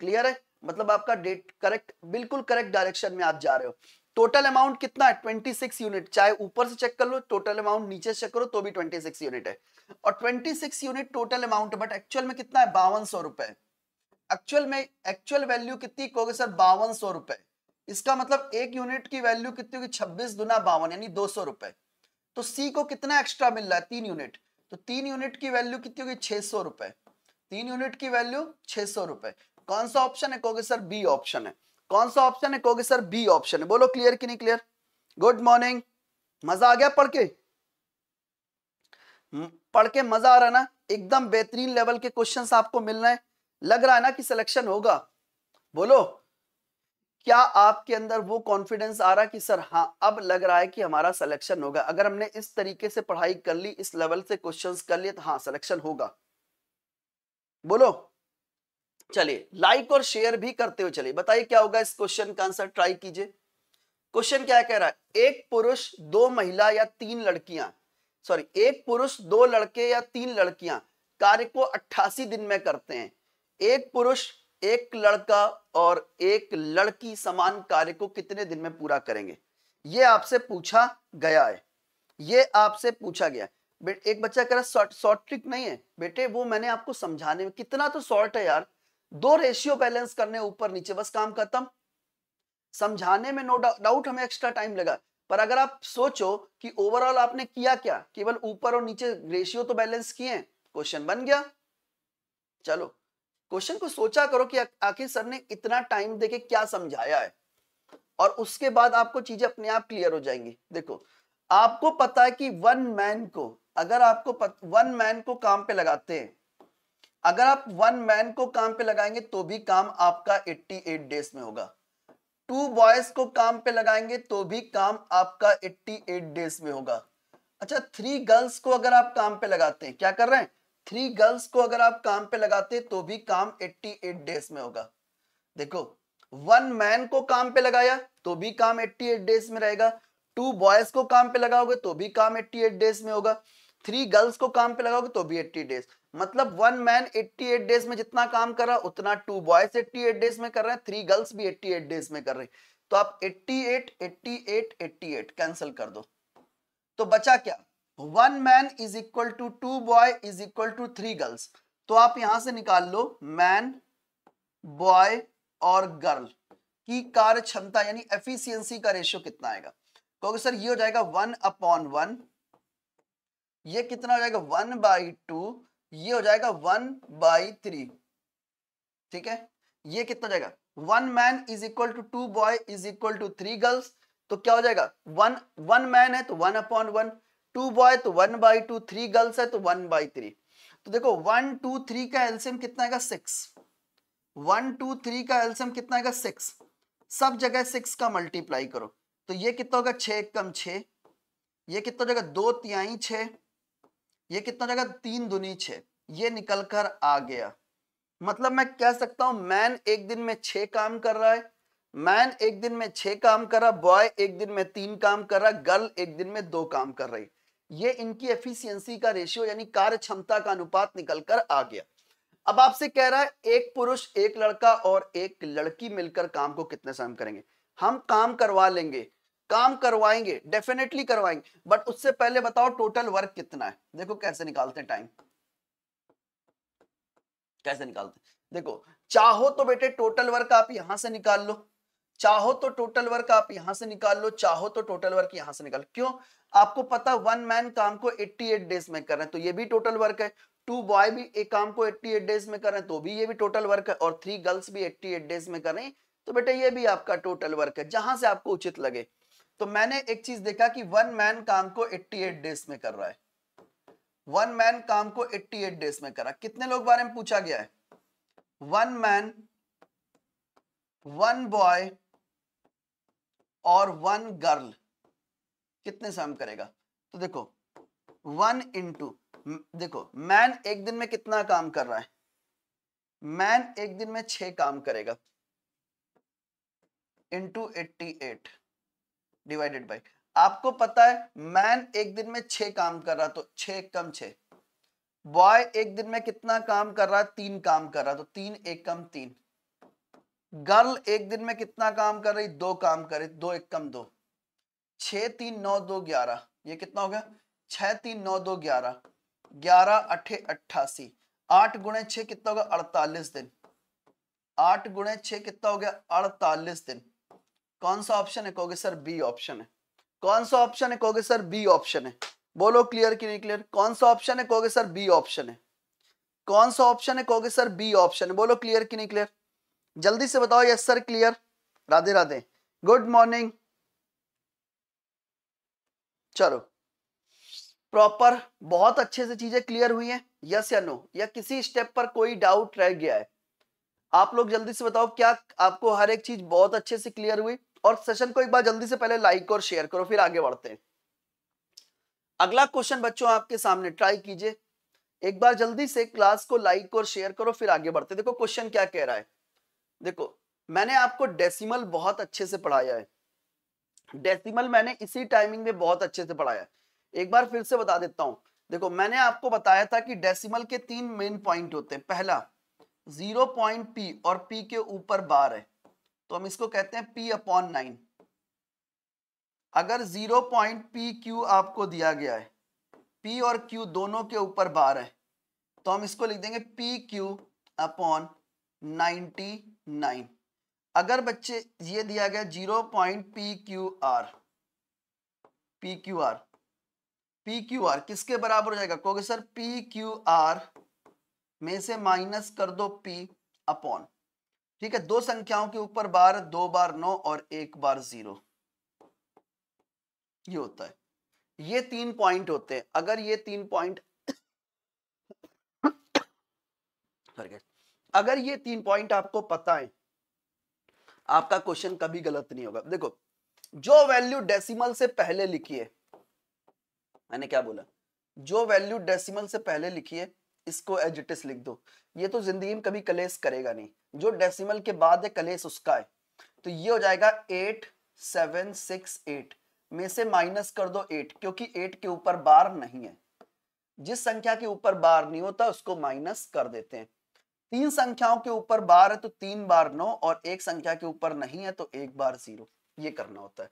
क्लियर है मतलब आपका डेट करेक्ट बिल्कुल करेक्ट डायरेक्शन में आप जा रहे हो टोटल अमाउंट कितना है सिक्स यूनिट चाहे ऊपर से चेक कर लो टोटल अमाउंट नीचे चेक करो तो भी सिक्स यूनिट है और six unit total amount but actual में कितना है बावन सौ रुपए एक्चुअल में एक्चुअल वैल्यू कितनी कहोगे सर बावन सौ रुपए इसका मतलब एक यूनिट की वैल्यू कितनी होगी छब्बीस दुना बावन यानी दो सौ रुपए तो सी को कितना एक्स्ट्रा मिल रहा है तीन यूनिट तो तीन यूनिट की वैल्यू कितनी होगी छह सौ रुपए तीन यूनिट की वैल्यू छह सौ रुपए कौन सा ऑप्शन है कहोगे सर बी ऑप्शन है कौन सा ऑप्शन है कहोगे सर बी ऑप्शन है बोलो क्लियर कि नहीं क्लियर गुड मॉर्निंग मजा आ गया पढ़ के पढ़ के मजा आ रहा है ना एकदम बेहतरीन लेवल के क्वेश्चन आपको मिल रहे हैं लग रहा है ना कि सिलेक्शन होगा बोलो क्या आपके अंदर वो कॉन्फिडेंस आ रहा कि सर हाँ अब लग रहा है कि हमारा सिलेक्शन होगा अगर हमने इस तरीके से पढ़ाई कर ली इस लेवल से क्वेश्चंस कर लिए तो हाँ सिलेक्शन होगा बोलो चलिए लाइक और शेयर भी करते हो चलिए बताइए क्या होगा इस क्वेश्चन का आंसर ट्राई कीजिए क्वेश्चन क्या कह रहा है एक पुरुष दो महिला या तीन लड़कियां सॉरी एक पुरुष दो लड़के या तीन लड़कियां कार्य को अट्ठासी दिन में करते हैं एक पुरुष एक लड़का और एक लड़की समान कार्य को कितने दिन में पूरा करेंगे ये आपसे पूछा गया है ये आपसे पूछा गया है एक बच्चा कह रहा शॉर्ट शॉर्ट ट्रिक नहीं है बेटे वो मैंने आपको समझाने में कितना तो शॉर्ट है यार दो रेशियो बैलेंस करने ऊपर नीचे बस काम खत्म समझाने में नो डाउट हमें एक्स्ट्रा टाइम लगा पर अगर आप सोचो कि ओवरऑल आपने किया क्या केवल ऊपर और नीचे रेशियो तो बैलेंस किए क्वेश्चन बन गया चलो क्वेश्चन को सोचा करो कि आखिर सर ने इतना टाइम देके क्या समझाया है और उसके बाद आपको चीजें अपने आप क्लियर हो जाएंगी देखो आपको पता है कि वन मैन को अगर आपको पत, वन मैन को काम पे लगाते हैं अगर आप वन मैन को काम पे लगाएंगे तो भी काम आपका 88 डेज में होगा टू बॉयज को काम पे लगाएंगे तो भी काम आपका 88 डेज में होगा अच्छा थ्री गर्ल्स को अगर आप काम पे लगाते हैं क्या कर रहे हैं थ्री गर्ल्स को अगर आप काम पे लगाते तो भी काम 88 डेज में होगा देखो वन मैन को काम पे लगाया तो भी काम 88 डेज में रहेगा टू बॉयज को काम पे लगाओगे तो भी काम 88 डेज में होगा थ्री गर्ल्स को काम पे लगाओगे तो भी 80 डेज मतलब वन मैन 88 डेज में जितना काम कर रहा उतना टू बॉयज 88 डेज में कर रहे हैं थ्री गर्ल्स भी 88 डेज में कर रहे हैं तो आप 88 88 88 कैंसिल कर दो तो बचा क्या one man is equal to two boy is equal to three girls तो आप यहां से निकाल लो मैन बॉय और गर्ल की कार्य क्षमता यानी एफिशिएंसी का रेशियो कितना आएगा क्योंकि तो सर ये हो जाएगा वन अपॉन वन ये कितना हो जाएगा वन बाई टू ये हो जाएगा वन बाई थ्री ठीक है ये कितना जाएगा one man is equal to two boy is equal to three girls तो क्या हो जाएगा वन वन मैन है तो one upon one two boy तो one by two three girls है तो वन बाई थ्री तो देखो वन टू थ्री का एल्सियम कितना है सिक्स वन टू थ्री का एल्सियम कितना है सिक्स सब जगह सिक्स का मल्टीप्लाई करो तो ये कितना होगा छः कम छ ये कितना जगह दो तिहाई छः ये कितना जगह तीन दुनी छः ये निकल कर आ गया मतलब मैं कह सकता हूं मैन एक दिन में छः काम कर रहा है मैन एक दिन में छः काम कर रहा बॉय एक दिन में तीन काम कर रहा गर्ल एक दिन में दो काम कर रही है ये इनकी एफिशिएंसी का रेशियो यानी कार्य क्षमता का अनुपात निकल कर आ गया अब आपसे कह रहा है एक पुरुष एक लड़का और एक लड़की मिलकर काम को कितने समय करेंगे हम काम करवा लेंगे काम करवाएंगे डेफिनेटली करवाएंगे बट उससे पहले बताओ टोटल वर्क कितना है देखो कैसे निकालते हैं टाइम कैसे निकालते देखो चाहो तो बेटे टोटल वर्क आप यहां से निकाल लो चाहो तो टोटल वर्क आप यहां से निकाल लो चाहो तो टोटल वर्क यहां से निकाल क्यों आपको पता वन मैन काम को 88 डेज में कर रहे हैं तो ये भी टोटल वर्क है टू बॉय भी एक काम को 88 डेज में कर रहे हैं तो भी ये भी टोटल वर्क है और थ्री गर्ल्स भी 88 डेज में कर हैं तो बेटा ये भी आपका टोटल वर्क है जहां से आपको उचित लगे तो मैंने एक चीज देखा कि वन मैन काम को एट्टी डेज में कर रहा है वन मैन काम को एट्टी डेज में करा कितने लोग बारे में पूछा गया है वन मैन वन बॉय और वन गर्ल कितने से हम करेगा तो देखो वन इंटू देखो मैन एक दिन में कितना काम कर रहा है मैन एक दिन में छह काम करेगा into eighty eight divided by आपको पता है मैन एक दिन में छह काम कर रहा तो छह कम छह बॉय एक दिन में कितना काम कर रहा है तीन काम कर रहा तो तीन एक कम तीन गर्ल एक दिन में कितना काम कर रही दो काम कर रही दो एक कम दो छ तीन नौ दो ग्यारह ये कितना हो गया छह तीन नौ दो ग्यारह ग्यारह अठे अट्ठासी आठ गुणे छ कितना होगा अड़तालीस दिन आठ गुणे छ कितना हो गया अड़तालीस दिन कौन सा ऑप्शन है कहोगे सर बी ऑप्शन है कौन सा ऑप्शन है कहोगे सर बी ऑप्शन है बोलो क्लियर की नहीं क्लियर कौन सा ऑप्शन है कहोगे सर बी ऑप्शन है कौन सा ऑप्शन है कहोगे सर बी ऑप्शन है बोलो क्लियर की नहीं क्लियर जल्दी से बताओ yes sir clear Radhe Radhe good morning चलो प्रॉपर बहुत अच्छे से चीजें क्लियर हुई हैं यस या नो या किसी स्टेप पर कोई डाउट रह गया है आप लोग जल्दी से बताओ क्या आपको हर एक चीज बहुत अच्छे से क्लियर हुई और सेशन को एक बार जल्दी से पहले लाइक और शेयर करो फिर आगे बढ़ते हैं अगला क्वेश्चन बच्चों आपके सामने ट्राई कीजिए एक बार जल्दी से क्लास को लाइक और शेयर करो फिर आगे बढ़ते देखो क्वेश्चन क्या कह रहा है देखो मैंने आपको डेसिमल बहुत अच्छे से पढ़ाया है डेसिमल मैंने इसी टाइमिंग में बहुत अच्छे से पढ़ाया है एक बार फिर से बता देता हूं देखो मैंने आपको बताया था कि डेसिमल के तीन मेन पॉइंट होते हैं पहला जीरो पॉइंट पी और पी के ऊपर बार है तो हम इसको कहते हैं पी अपॉन नाइन अगर जीरो पॉइंट पी क्यू आपको दिया गया है पी और क्यू दोनों के ऊपर बार है तो हम इसको लिख देंगे P Q upon ninety nine अगर बच्चे ये दिया गया zero point P Q R P Q R P Q R किसके बराबर हो जाएगा कहोगे सर पी क्यू आर में से माइनस कर दो पी अपॉन ठीक है दो संख्याओं के ऊपर बार दो बार नौ और एक बार जीरो ये होता है ये तीन पॉइंट होते हैं अगर ये तीन पॉइंट <coughs> अगर ये तीन पॉइंट आपको पता है आपका क्वेश्चन कभी गलत नहीं होगा देखो जो वैल्यू डेसिमल से पहले लिखी है मैंने क्या बोला जो वैल्यू डेसिमल से पहले लिखी है इसको एजिटिस लिख दो ये तो जिंदगी में कभी कलेस करेगा नहीं जो डेसिमल के बाद है कलेस उसका है तो ये हो जाएगा एट सेवन सिक्स एट में से माइनस कर दो एट क्योंकि एट के ऊपर बार नहीं है जिस संख्या के ऊपर बार नहीं होता उसको माइनस कर देते हैं तीन संख्याओं के ऊपर बार है तो तीन बार नौ और एक संख्या के ऊपर नहीं है तो एक बार जीरो ये करना होता है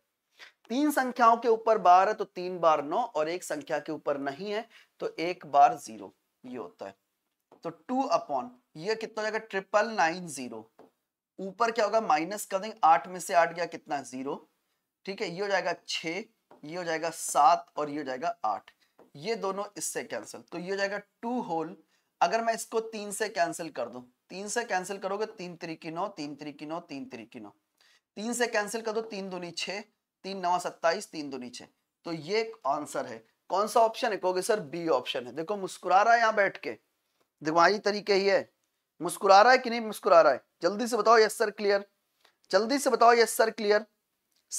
तीन संख्याओं के ऊपर बार है तो तीन बार नौ और एक संख्या के ऊपर नहीं है तो एक बार जीरो ये होता है तो टू अपॉन ये कितना हो जाएगा ट्रिपल नाइन जीरो ऊपर क्या होगा माइनस कर देंगे आठ में से आठ गया कितना जीरो ठीक है ये हो जाएगा छ ये हो जाएगा सात और ये हो जाएगा आठ ये दोनों इससे कैंसिल तो ये हो जाएगा टू होल अगर मैं इसको तीन से कैंसिल कर दू तीन से कैंसिल करोगे तीन तरीकी नौ तीन तरीकी नौ तीन तरीकी नौ तीन से कैंसिल कर दो तीन दुनी छः तीन नवा सत्ताईस तीन दुनी छः तो ये आंसर है कौन सा ऑप्शन है कहोगे सर बी ऑप्शन है देखो मुस्कुरा रहा है यहाँ बैठ के दिमागी तरीके ही है मुस्कुरा रहा है कि नहीं मुस्कुरा रहा है जल्दी से बताओ यस सर क्लियर जल्दी से बताओ यस सर क्लियर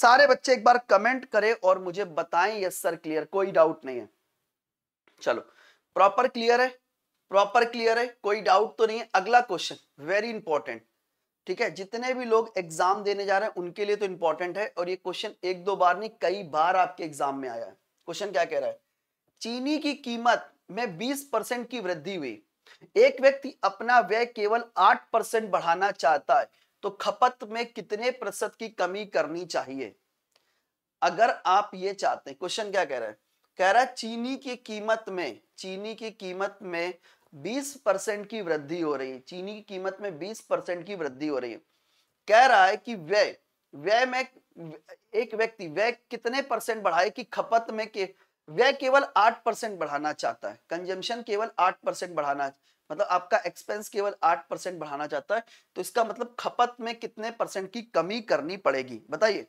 सारे बच्चे एक बार कमेंट करें और मुझे बताएं यस सर क्लियर कोई डाउट नहीं है चलो प्रॉपर क्लियर है प्रॉपर क्लियर है कोई डाउट तो नहीं है अगला क्वेश्चन वेरी इंपॉर्टेंट ठीक है जितने भी लोग एग्जाम देने जा रहे हैं उनके लिए तो इंपॉर्टेंट है और ये क्वेश्चन एक दो बार नहीं कई बार आपके एग्जाम में आया है क्वेश्चन क्या कह रहा है चीनी की कीमत में 20 परसेंट की वृद्धि हुई एक व्यक्ति अपना व्यय केवल 8 परसेंट बढ़ाना चाहता है तो खपत में कितने प्रतिशत की कमी करनी चाहिए अगर आप ये चाहते हैं क्वेश्चन क्या कह रहे हैं कह रहा है चीनी की कीमत में चीनी की कीमत में 20 परसेंट की वृद्धि हो रही है चीनी की कीमत में 20 परसेंट की वृद्धि हो रही है कह रहा है कि व्यय व्यय में एक व्यक्ति व्यय कितने परसेंट बढ़ाए कि खपत में के व्यय केवल आठ परसेंट बढ़ाना चाहता है कंजम्पशन केवल आठ परसेंट बढ़ाना मतलब आपका एक्सपेंस केवल आठ परसेंट बढ़ाना चाहता है तो इसका मतलब खपत में कितने परसेंट की कमी करनी पड़ेगी बताइए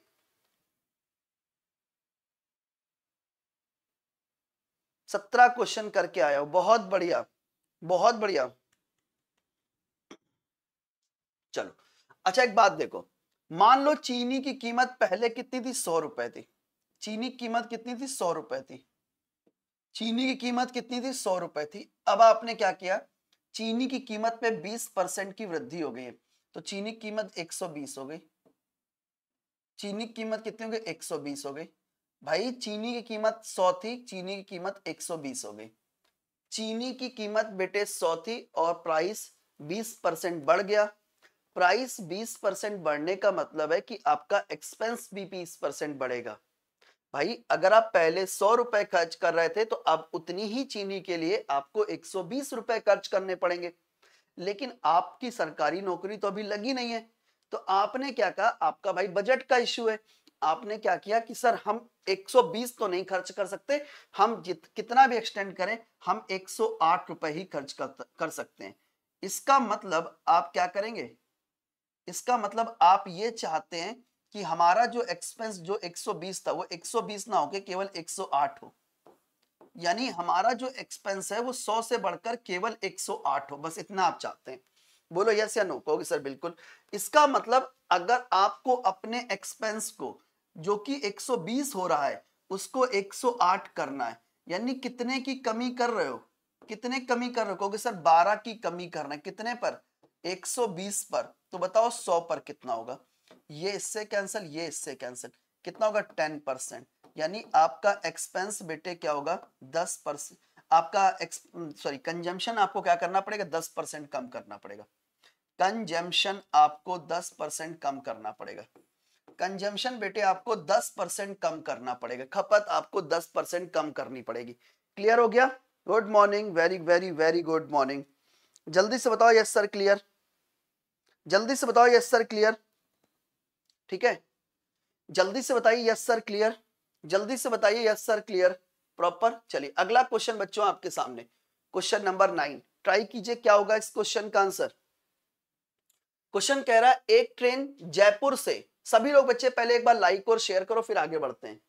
सत्रह क्वेश्चन करके आया हो बहुत बढ़िया बहुत बढ़िया चलो अच्छा एक बात देखो मान लो चीनी की कीमत पहले कितनी थी सौ रुपए थी चीनी की कीमत कितनी थी सौ रुपए थी चीनी की कीमत कितनी थी सौ रुपए थी अब आपने क्या किया चीनी की कीमत पे बीस परसेंट की वृद्धि हो गई है तो चीनी की कीमत एक सौ बीस हो गई चीनी की कीमत कितनी हो गई एक सौ बीस हो गई भाई चीनी की कीमत सौ थी चीनी की कीमत एक सौ बीस हो गई चीनी की कीमत बेटे सौ थी और प्राइस बीस परसेंट बढ़ गया प्राइस बीस परसेंट बढ़ने का मतलब है कि आपका एक्सपेंस भी बीस परसेंट बढ़ेगा भाई अगर आप पहले सौ रुपए खर्च कर रहे थे तो अब उतनी ही चीनी के लिए आपको एक सौ बीस रुपए खर्च करने पड़ेंगे लेकिन आपकी सरकारी नौकरी तो अभी लगी नहीं है तो आपने क्या कहा आपका भाई बजट का इश्यू है आपने क्या किया कि सर हम 120 तो नहीं खर्च कर सकते हम कितना भी एक्सटेंड करें हम 108 रुपए ही खर्च कर, कर सकते हैं इसका मतलब आप क्या करेंगे इसका मतलब आप ये चाहते हैं कि हमारा जो एक्सपेंस जो 120 था वो 120 ना होके केवल 108 हो यानी हमारा जो एक्सपेंस है वो 100 से बढ़कर केवल 108 हो बस इतना आप चाहते हैं बोलो यस या नो कहोगे सर बिल्कुल इसका मतलब अगर आपको अपने एक्सपेंस को जो कि 120 हो रहा है उसको 108 करना है यानी कितने की कमी कर रहे हो कितने कमी कर रहे हो क्योंकि सर 12 की कमी करना है कितने पर 120 पर तो बताओ 100 पर कितना होगा ये इससे कैंसिल ये इससे कैंसिल कितना होगा 10 परसेंट यानी आपका एक्सपेंस बेटे क्या होगा 10 परसेंट आपका सॉरी कंजम्पशन आपको क्या करना पड़ेगा दस परसेंट कम करना पड़ेगा कंजम्पशन आपको दस परसेंट कम करना पड़ेगा कंजम्पशन बेटे आपको 10 परसेंट कम करना पड़ेगा खपत आपको 10 परसेंट कम करनी पड़ेगी क्लियर हो गया good morning very very very good morning जल्दी से बताओ यस सर क्लियर जल्दी से बताओ यस सर क्लियर ठीक है जल्दी से बताइए यस सर क्लियर जल्दी से बताइए यस सर क्लियर प्रॉपर चलिए अगला क्वेश्चन बच्चों आपके सामने क्वेश्चन नंबर नाइन ट्राई कीजिए क्या होगा इस क्वेश्चन का आंसर क्वेश्चन कह रहा है एक ट्रेन जयपुर से सभी लोग बच्चे पहले एक बार लाइक और शेयर करो फिर आगे बढ़ते हैं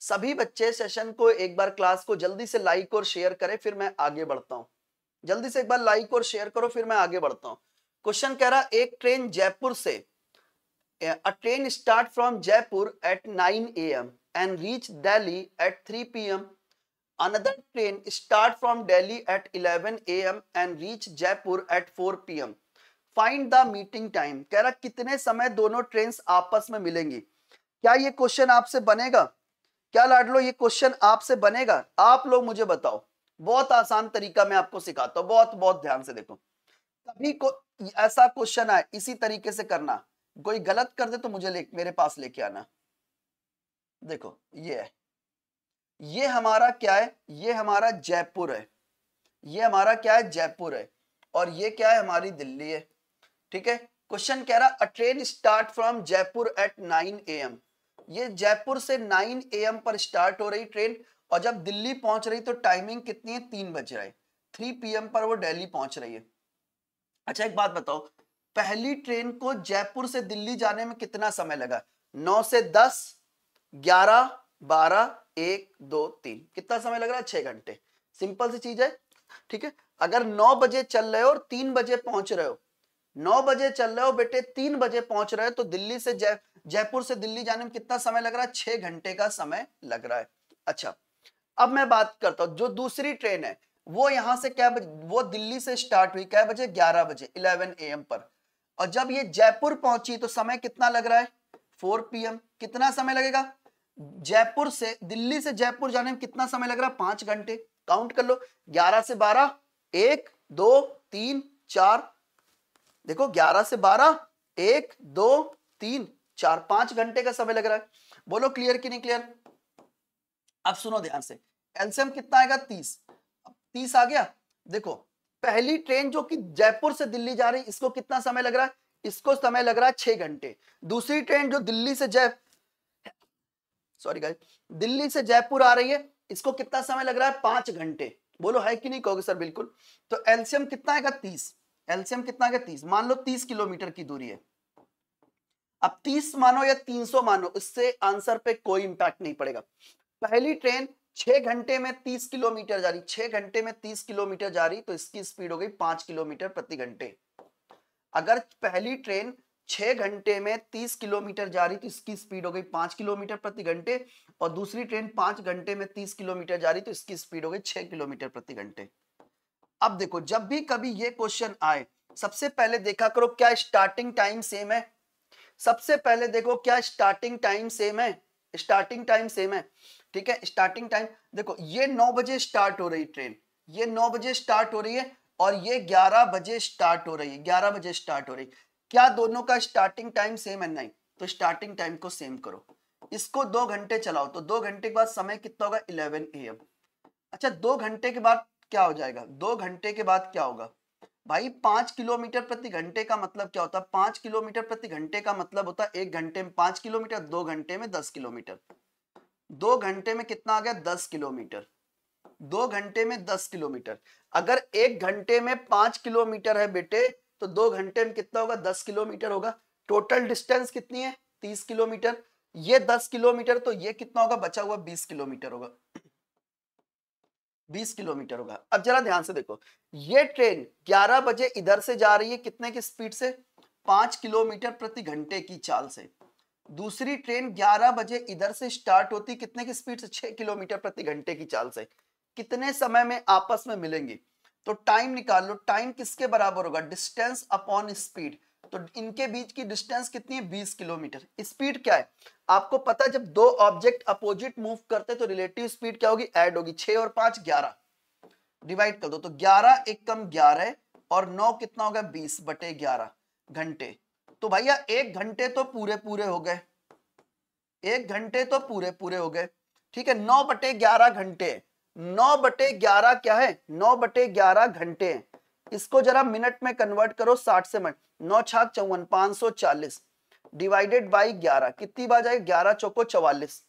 सभी बच्चे सेशन को एक बार क्लास को जल्दी से लाइक और शेयर करें फिर मैं आगे बढ़ता हूँ जल्दी से एक बार लाइक और शेयर करो फिर मैं आगे बढ़ता हूँ क्वेश्चन कह रहा एक ट्रेन जयपुर से a train start from Jaipur at 9 AM and reach Delhi at 3 train start from start at eleven A 11 and reach Jaipur at four 4 AM find the meeting time कह रहा कितने समय दोनों ट्रेन आपस में मिलेंगी क्या ये क्वेश्चन आपसे बनेगा क्या लाडलो ये क्वेश्चन आपसे बनेगा आप लोग मुझे बताओ बहुत आसान तरीका मैं आपको सिखाता हूँ बहुत बहुत ध्यान से देखो कभी को ऐसा क्वेश्चन आए इसी तरीके से करना कोई गलत कर दे तो मुझे ले, मेरे पास लेके आना देखो ये है ये हमारा क्या है ये हमारा जयपुर है ये हमारा क्या है जयपुर है और ये क्या है हमारी दिल्ली है ठीक है क्वेश्चन कह रहा a train start from Jaipur at 9 AM ये जयपुर से 9 एम पर स्टार्ट हो रही ट्रेन और जब दिल्ली पहुंच रही तो टाइमिंग कितनी है तीन बज रहा है थ्री पी पर वो दिल्ली पहुंच रही है अच्छा एक बात बताओ पहली ट्रेन को जयपुर से दिल्ली जाने में कितना समय लगा नौ से दस ग्यारह बारह एक दो तीन कितना समय लग रहा है छह घंटे सिंपल सी चीज है ठीक है अगर नौ बजे चल रहे हो और तीन बजे पहुंच रहे हो नौ बजे चल रहे हो बेटे तीन बजे पहुंच रहे हो तो दिल्ली से जय जयपुर से दिल्ली जाने में कितना समय लग रहा है छह घंटे का समय लग रहा है अच्छा अब मैं बात करता हूं जो दूसरी ट्रेन है वो यहां से क्या बजे वो दिल्ली से स्टार्ट हुई क्या बजे ग्यारह बजे इलेवन ए पर और जब ये जयपुर पहुंची तो समय कितना लग रहा है फोर पी कितना समय लगेगा जयपुर से दिल्ली से जयपुर जाने में कितना समय लग रहा है पांच घंटे काउंट कर लो ग्यारह से बारह एक दो तीन चार देखो ग्यारह से बारह एक दो तीन चार पांच घंटे का समय लग रहा है बोलो क्लियर की नहीं क्लियर अब सुनो ध्यान से एलसीएम कितना आएगा तीस तीस आ गया देखो पहली ट्रेन जो कि जयपुर से दिल्ली जा रही इसको कितना समय लग रहा है इसको समय लग रहा है छह घंटे दूसरी ट्रेन जो दिल्ली से जय सॉरी गाइस दिल्ली से जयपुर आ रही है इसको कितना समय लग रहा है पांच घंटे बोलो है कि नहीं कहोगे सर बिल्कुल तो एलसीएम कितना आएगा तीस एलसीएम कितना आ गया तीस मान लो तीस किलोमीटर की दूरी है अब तीस मानो या तीन सौ मानो इससे आंसर पे कोई इंपैक्ट नहीं पड़ेगा पहली ट्रेन छह घंटे में तीस किलोमीटर जा रही छह घंटे में तीस किलोमीटर जा रही तो इसकी स्पीड हो गई पांच किलोमीटर प्रति घंटे अगर पहली ट्रेन छह घंटे में तीस किलोमीटर जा रही तो इसकी स्पीड हो गई पांच किलोमीटर प्रति घंटे और दूसरी ट्रेन पांच घंटे में तीस किलोमीटर जा रही तो इसकी स्पीड हो गई छह किलोमीटर प्रति घंटे अब देखो जब भी कभी ये क्वेश्चन आए सबसे पहले देखा करो क्या स्टार्टिंग टाइम सेम है सबसे पहले देखो क्या स्टार्टिंग टाइम सेम है स्टार्टिंग टाइम सेम है ठीक है स्टार्टिंग टाइम देखो ये नौ बजे स्टार्ट हो रही ट्रेन ये नौ बजे स्टार्ट हो रही है और ये ग्यारह बजे स्टार्ट हो रही है ग्यारह बजे स्टार्ट हो रही है क्या दोनों का स्टार्टिंग टाइम सेम है नहीं तो स्टार्टिंग टाइम को सेम करो इसको दो घंटे चलाओ तो दो घंटे के बाद समय कितना होगा इलेवन ए अच्छा दो घंटे के बाद क्या हो जाएगा दो घंटे के बाद क्या होगा भाई पांच किलोमीटर प्रति घंटे का मतलब क्या होता है पांच किलोमीटर प्रति घंटे का मतलब होता है एक घंटे में पांच किलोमीटर दो घंटे में दस किलोमीटर दो घंटे में कितना आ गया दस किलोमीटर दो घंटे में दस किलोमीटर अगर एक घंटे में पांच किलोमीटर है बेटे तो दो घंटे में कितना होगा दस किलोमीटर होगा टोटल डिस्टेंस कितनी है तीस किलोमीटर ये दस किलोमीटर तो ये कितना होगा बचा हुआ बीस किलोमीटर होगा बीस किलोमीटर होगा अब जरा ध्यान से देखो ये ट्रेन ग्यारह बजे इधर से जा रही है कितने की स्पीड से पांच किलोमीटर प्रति घंटे की चाल से दूसरी ट्रेन 11 बजे इधर से स्टार्ट होती कितने की स्पीड से 6 किलोमीटर प्रति घंटे की चाल से कितने समय में आपस में मिलेंगी तो टाइम निकाल लो टाइम किसके बराबर होगा डिस्टेंस अपॉन स्पीड तो इनके बीच की डिस्टेंस कितनी है 20 किलोमीटर स्पीड क्या है आपको पता जब दो ऑब्जेक्ट अपोजिट मूव करते तो रिलेटिव स्पीड क्या होगी एड होगी छह और पांच ग्यारह डिवाइड कर दो तो ग्यारह एक कम ग्यारह और नौ कितना होगा बीस बटे ग्यारह घंटे तो भैया एक घंटे तो पूरे पूरे हो गए एक घंटे तो पूरे पूरे हो गए ठीक है नौ बटे ग्यारह घंटे नौ बटे ग्यारह क्या है नौ बटे ग्यारह घंटे इसको जरा मिनट में कन्वर्ट करो साठ से मिनट नौ छाक चौवन पांच सौ चालीस डिवाइडेड बाई ग्यारह कितनी बार जाएगी ग्यारह चौको चवालीस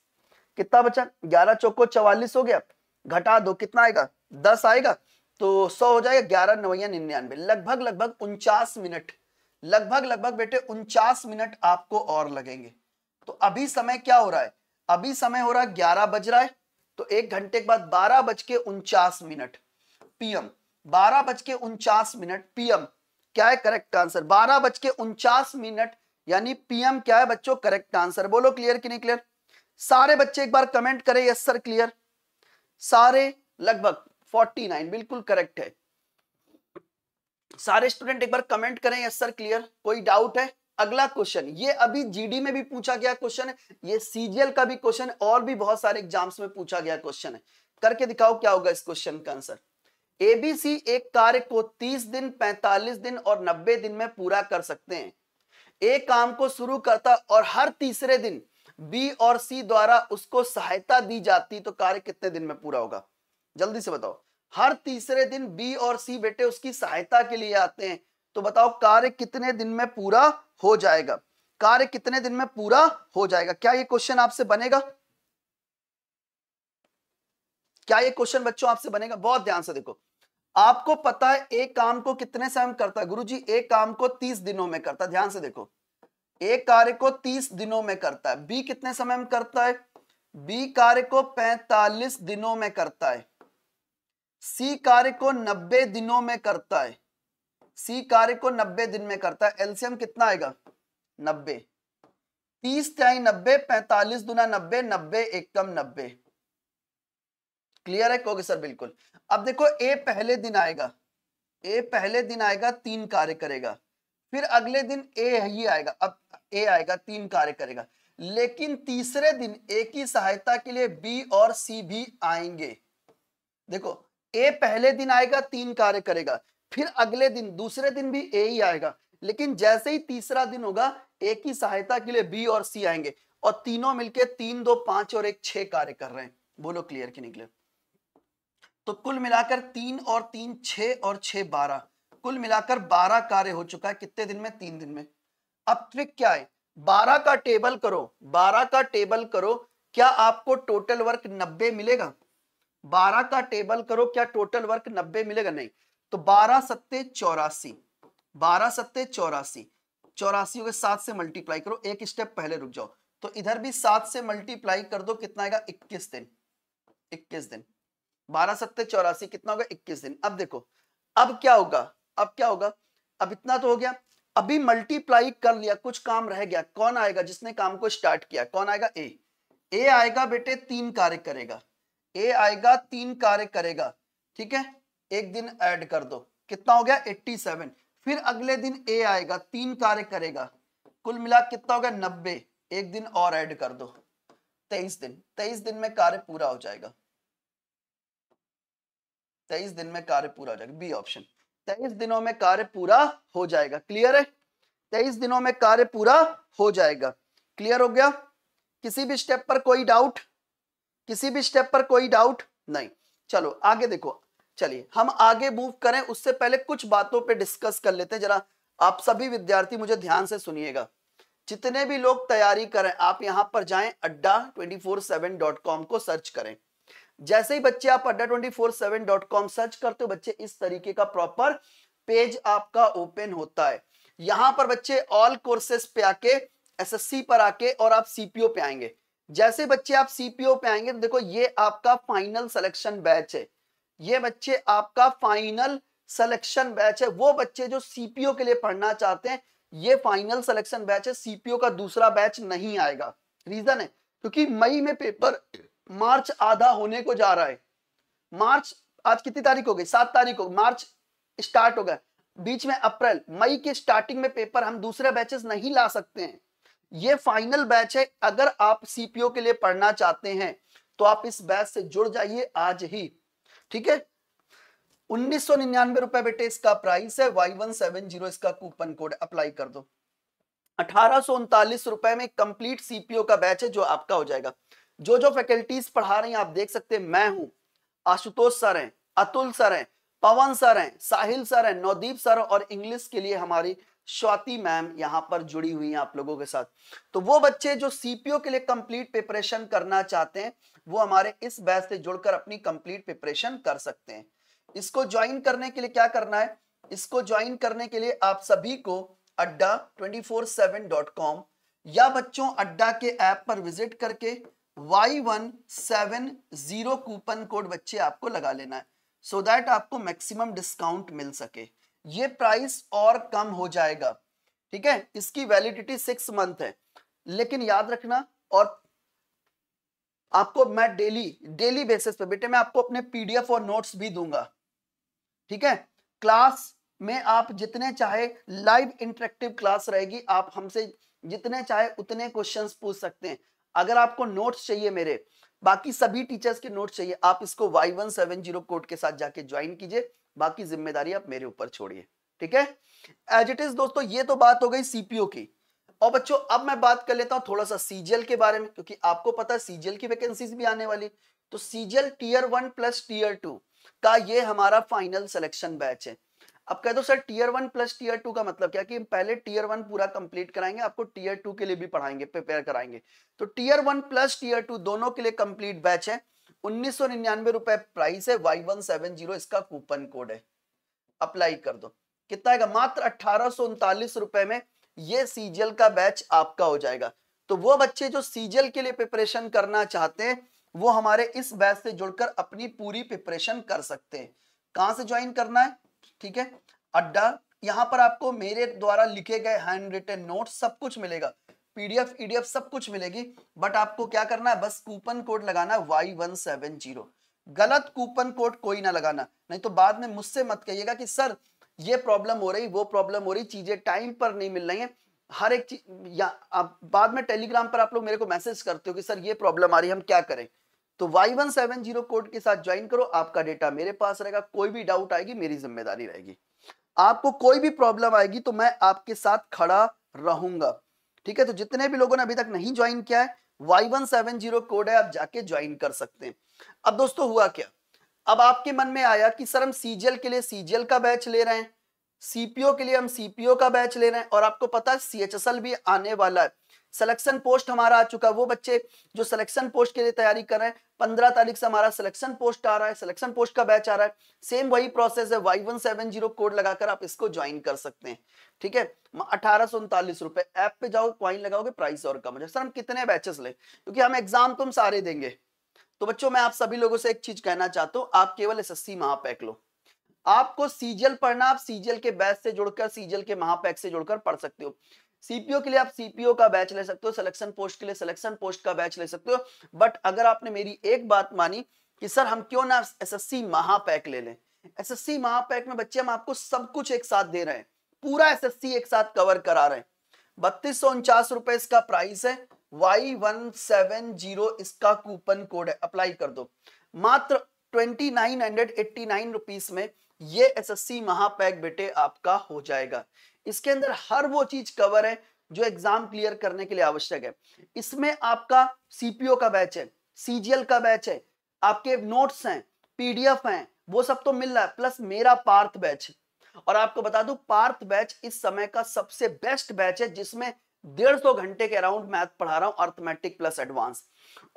कितना बचा ग्यारह चौको चौवालीस हो गया घटा दो कितना आएगा दस आएगा तो सौ हो जाएगा ग्यारह नवैया निन्यानवे लगभग लगभग उनचास मिनट लगभग लगभग बेटे उनचास मिनट आपको और लगेंगे तो अभी समय क्या हो रहा है अभी समय हो रहा है ग्यारह बज रहा है तो एक घंटे के बाद बारह बज के उनचास मिनट पीएम बारह बज के उनचास मिनट पीएम क्या है करेक्ट आंसर बारह बज के उनचास मिनट यानी पीएम क्या है बच्चों करेक्ट आंसर बोलो क्लियर कि नहीं क्लियर सारे बच्चे एक बार कमेंट करें यस सर क्लियर सारे लगभग नाइन बिल्कुल करेक्ट है सारे स्टूडेंट एक बार कमेंट करें यस सर क्लियर कोई डाउट है अगला क्वेश्चन ये अभी जीडी में भी पूछा गया क्वेश्चन है ये सीजीएल का भी क्वेश्चन और भी बहुत सारे एग्जाम्स में पूछा गया क्वेश्चन है करके दिखाओ क्या होगा इस क्वेश्चन का आंसर एबीसी एक कार्य को 30 दिन 45 दिन और 90 दिन में पूरा कर सकते हैं ए काम को शुरू करता और हर तीसरे दिन बी और सी द्वारा उसको सहायता दी जाती तो कार्य कितने दिन में पूरा होगा जल्दी से बताओ हर तीसरे दिन बी और सी बेटे उसकी सहायता के लिए आते हैं तो बताओ कार्य कितने दिन में पूरा हो जाएगा कार्य कितने दिन में पूरा हो जाएगा क्या ये क्वेश्चन आपसे बनेगा क्या ये क्वेश्चन बच्चों आपसे बनेगा बहुत ध्यान से देखो आपको पता है एक काम को कितने समय में करता है गुरु जी एक काम को तीस दिनों में करता है ध्यान से देखो एक कार्य को तीस दिनों में करता है बी कितने समय में करता है बी कार्य को पैंतालीस दिनों में करता है सी कार्य को नब्बे दिनों में करता है सी कार्य को नब्बे दिन में करता है एलसीएम कितना आएगा नब्बे तीस त्याई नब्बे पैंतालीस दुना नब्बे नब्बे एकम नब्बे क्लियर है कहोगे सर बिल्कुल अब देखो ए पहले दिन आएगा ए पहले दिन आएगा तीन कार्य करेगा फिर अगले दिन ए ही आएगा अब ए आएगा तीन कार्य करेगा लेकिन तीसरे दिन ए की सहायता के लिए बी और सी भी आएंगे देखो ए पहले दिन आएगा तीन कार्य करेगा फिर अगले दिन दूसरे दिन भी ए ही आएगा लेकिन जैसे ही तीसरा दिन होगा ए की सहायता के लिए बी और सी आएंगे और तीनों मिलके तीन दो पांच और एक छह कार्य कर रहे हैं बोलो क्लियर की निकले तो कुल मिलाकर तीन और तीन छ और छ बारह कुल मिलाकर बारह कार्य हो चुका है कितने दिन में तीन दिन में अब ट्रिक क्या है बारह का टेबल करो बारह का टेबल करो क्या आपको टोटल वर्क नब्बे मिलेगा बारह का टेबल करो क्या टोटल वर्क नब्बे मिलेगा नहीं तो बारह सत्ते चौरासी बारह सत्ते चौरासी चौरासी के सात से मल्टीप्लाई करो एक स्टेप पहले रुक जाओ तो इधर भी सात से मल्टीप्लाई कर दो कितना आएगा इक्कीस दिन इक्कीस दिन बारह सत्तर चौरासी कितना होगा इक्कीस दिन अब देखो अब क्या होगा अब क्या होगा अब इतना तो हो गया अभी मल्टीप्लाई कर लिया कुछ काम रह गया कौन आएगा जिसने काम को स्टार्ट किया कौन आएगा ए ए आएगा बेटे तीन कार्य करेगा ए आएगा तीन कार्य करेगा ठीक है एक दिन ऐड कर दो कितना हो गया 87 फिर अगले दिन ए आएगा तीन कार्य करेगा कुल मिला कितना हो गया नब्बे एक दिन और ऐड कर दो तेईस दिन तेईस दिन में कार्य पूरा हो जाएगा तेईस दिन में कार्य पूरा हो जाएगा बी ऑप्शन तेईस दिनों में कार्य पूरा हो जाएगा क्लियर है तेईस दिनों में कार्य पूरा हो जाएगा क्लियर हो गया किसी भी स्टेप पर कोई डाउट किसी भी स्टेप पर कोई डाउट नहीं चलो आगे देखो चलिए हम आगे मूव करें उससे पहले कुछ बातों पे डिस्कस कर लेते हैं जरा आप सभी विद्यार्थी मुझे ध्यान से सुनिएगा जितने भी लोग तैयारी करें आप यहां पर जाएं अड्डा ट्वेंटी को सर्च करें जैसे ही बच्चे आप Adda twenty four seven dot com search करते हो बच्चे इस तरीके का प्रॉपर पेज आपका ओपन होता है यहां पर बच्चे ऑल कोर्सेस पे आके एसएससी पर आके और आप सीपीओ पे आएंगे जैसे बच्चे आप सीपीओ पे आएंगे तो देखो ये आपका फाइनल सिलेक्शन बैच है ये बच्चे आपका फाइनल सिलेक्शन बैच है वो बच्चे जो सीपीओ के लिए पढ़ना चाहते हैं ये फाइनल सिलेक्शन बैच है सीपीओ का दूसरा बैच नहीं आएगा रीजन है क्योंकि मई में पेपर मार्च आधा होने को जा रहा है मार्च आज कितनी तारीख हो गई सात तारीख हो मार्च स्टार्ट होगा बीच में अप्रैल मई के स्टार्टिंग में पेपर हम दूसरे बैचेस नहीं ला सकते हैं ये फाइनल बैच है अगर आप सीपीओ के लिए पढ़ना चाहते हैं तो आप इस बैच से जुड़ जाइए आज ही ठीक है उन्नीस सौ निन्यानवे रुपए बेटे इसका प्राइस है वाई वन सेवन जीरो इसका कूपन कोड अप्लाई कर दो अठारह रुपए में कंप्लीट सीपीओ का बैच है जो आपका हो जाएगा जो जो फैकल्टीज पढ़ा रही हैं आप देख सकते हैं मैं हूं आशुतोष सर हैं अतुल सर हैं पवन सर हैं साहिल सर हैं नवदीप सर और इंग्लिश के लिए हमारी स्वाति मैम यहाँ पर जुड़ी हुई हैं आप लोगों के साथ तो वो बच्चे जो सीपीओ के लिए कंप्लीट प्रिपरेशन करना चाहते हैं वो हमारे इस बैच से जुड़कर अपनी कंप्लीट प्रिपरेशन कर सकते हैं इसको ज्वाइन करने के लिए क्या करना है इसको ज्वाइन करने के लिए आप सभी को अड्डा ट्वेंटी या बच्चों अड्डा के ऐप पर विजिट करके Y one seven zero coupon code बच्चे आपको लगा लेना है सो so दैट आपको मैक्सिमम डिस्काउंट मिल सके ये प्राइस और कम हो जाएगा ठीक है इसकी वैलिडिटी सिक्स मंथ है लेकिन याद रखना और आपको मैं डेली डेली बेसिस पे बेटे मैं आपको अपने पीडीएफ और नोट्स भी दूंगा ठीक है क्लास में आप जितने चाहे लाइव इंटरेक्टिव क्लास रहेगी आप हमसे जितने चाहे उतने क्वेश्चंस पूछ सकते हैं अगर आपको नोट्स चाहिए मेरे बाकी सभी टीचर्स के नोट्स चाहिए आप इसको Y one seven zero code के साथ जाके ज्वाइन कीजिए बाकी जिम्मेदारी आप मेरे ऊपर छोड़िए ठीक है एज इट इज दोस्तों ये तो बात हो गई सीपीओ की और बच्चों अब मैं बात कर लेता हूं थोड़ा सा सीजीएल के बारे में क्योंकि आपको पता है सीजीएल की वैकेंसीज भी आने वाली तो CGL tier one plus tier two का ये हमारा फाइनल सिलेक्शन बैच है अब कह दो sir tier one plus tier two का मतलब क्या कि हम पहले टीयर वन पूरा कंप्लीट कराएंगे आपको टीयर टू के लिए भी पढ़ाएंगे प्रिपेयर कराएंगे तो tier one plus tier two दोनों के लिए कंप्लीट बैच है उन्नीस सौ निन्यानवे रुपए प्राइस है वाई वन सेवन जीरो इसका कूपन कोड है अप्लाई कर दो कितना आएगा मात्र अठारह सौ उनतालीस रुपए में ये सीजीएल का बैच आपका हो जाएगा तो वो बच्चे जो सीजीएल के लिए प्रिपरेशन करना चाहते हैं वो हमारे इस बैच से जुड़कर अपनी पूरी प्रिपरेशन कर सकते हैं कहां से ज्वाइन करना है ठीक है अड्डा यहाँ पर आपको मेरे द्वारा लिखे गए हैंड रिटेन नोट सब कुछ मिलेगा पीडीएफ ईडीएफ सब कुछ मिलेगी बट आपको क्या करना है बस कूपन कोड लगाना है वाई वन सेवन जीरो गलत कूपन कोड कोई ना लगाना नहीं तो बाद में मुझसे मत कहिएगा कि सर ये प्रॉब्लम हो रही वो प्रॉब्लम हो रही चीजें टाइम पर नहीं मिल रही है हर एक चीज या आप बाद में टेलीग्राम पर आप लोग मेरे को मैसेज करते हो कि सर ये प्रॉब्लम आ रही है हम क्या करें तो Y one seven zero code के साथ ज्वाइन करो आपका डेटा मेरे पास रहेगा कोई भी डाउट आएगी मेरी जिम्मेदारी रहेगी आपको कोई भी प्रॉब्लम आएगी तो मैं आपके साथ खड़ा रहूंगा ठीक है तो जितने भी लोगों ने अभी तक नहीं ज्वाइन किया है Y one seven zero code है आप जाके ज्वाइन कर सकते हैं अब दोस्तों हुआ क्या अब आपके मन में आया कि सर हम सीजीएल के लिए सीजीएल का बैच ले रहे हैं सीपीओ के लिए हम सीपीओ का बैच ले रहे हैं और आपको पता है सीएचएसएल भी आने वाला है सिलेक्शन पोस्ट हमारा आ चुका है वो बच्चे जो सिलेक्शन पोस्ट के लिए तैयारी कर रहे हैं पंद्रह तारीख से हमारा सिलेक्शन पोस्ट आ रहा है सिलेक्शन पोस्ट का बैच आ रहा है सेम वही प्रोसेस है Y one seven zero code लगाकर आप इसको ज्वाइन कर सकते हैं ठीक है अठारह सौ उनतालीस रुपए ऐप पे जाओ क्वाइन लगाओगे प्राइस और कम हो जाए सर हम कितने बैचेस ले क्योंकि हम एग्जाम तो हम सारे देंगे तो बच्चों मैं आप सभी लोगों से एक चीज कहना चाहता हूँ आप केवल एस एस सी महापैक लो आपको सीजल पढ़ना आप सीजल के बैच से जुड़कर सीजल के महापैक से जुड़कर पढ़ सकते हो सीपीओ के लिए आप सीपीओ का बैच ले सकते हो सिलेक्शन पोस्ट के लिए सिलेक्शन पोस्ट का बैच ले सकते हो बट अगर आपने मेरी एक बात मानी कि सर हम क्यों ना एसएससी महापैक ले लें एसएससी महापैक में बच्चे हम आपको सब कुछ एक साथ दे रहे हैं पूरा एसएससी एक साथ कवर करा रहे हैं बत्तीस सौ उनचास रुपए इसका प्राइस है वाई वन सेवन जीरो इसका कूपन कोड है अप्लाई कर दो मात्र twenty nine hundred eighty nine rupees में ये एसएससी महापैक बेटे आपका हो जाएगा इसके अंदर हर वो चीज कवर है जो एग्जाम क्लियर करने के लिए आवश्यक है इसमें आपका सीपीओ का बैच है सीजीएल का बैच है आपके नोट्स हैं पीडीएफ हैं वो सब तो मिल रहा है प्लस मेरा पार्थ बैच और आपको बता दू पार्थ बैच इस समय का सबसे बेस्ट बैच है जिसमें डेढ़ सौ घंटे के अराउंड मैथ पढ़ा रहा हूं अर्थमेटिक प्लस एडवांस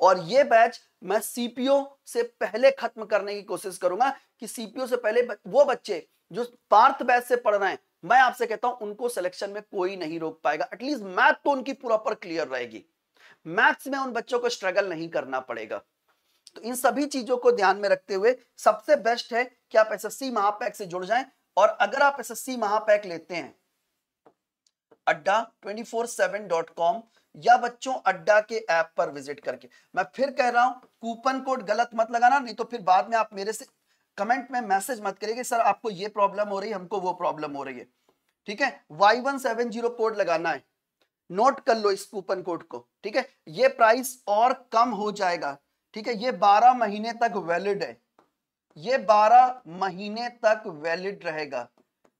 और ये बैच मैं सीपीओ से पहले खत्म करने की कोशिश करूंगा कि सीपीओ से पहले वो बच्चे जो पार्थ बैच से पढ़ रहे हैं मैं आपसे कहता हूं उनको सिलेक्शन में कोई नहीं रोक पाएगा एटलीस्ट मैथ तो उनकी प्रॉपर क्लियर रहेगी मैथ्स में उन बच्चों को स्ट्रगल नहीं करना पड़ेगा तो इन सभी चीजों को ध्यान में रखते हुए सबसे बेस्ट है कि आप एस महापैक से जुड़ जाए और अगर आप एस महापैक लेते हैं अड्डा ट्वेंटी या बच्चों अड्डा के ऐप पर विजिट करके मैं फिर कह रहा हूं कूपन कोड गलत मत लगाना नहीं तो फिर बाद में आप मेरे से कमेंट में मैसेज मत करिए सर आपको ये प्रॉब्लम हो रही है हमको वो प्रॉब्लम हो रही है ठीक है Y one seven zero code लगाना है नोट कर लो इस कूपन कोड को ठीक है ये प्राइस और कम हो जाएगा ठीक है ये बारह महीने तक वैलिड है ये बारह महीने तक वैलिड रहेगा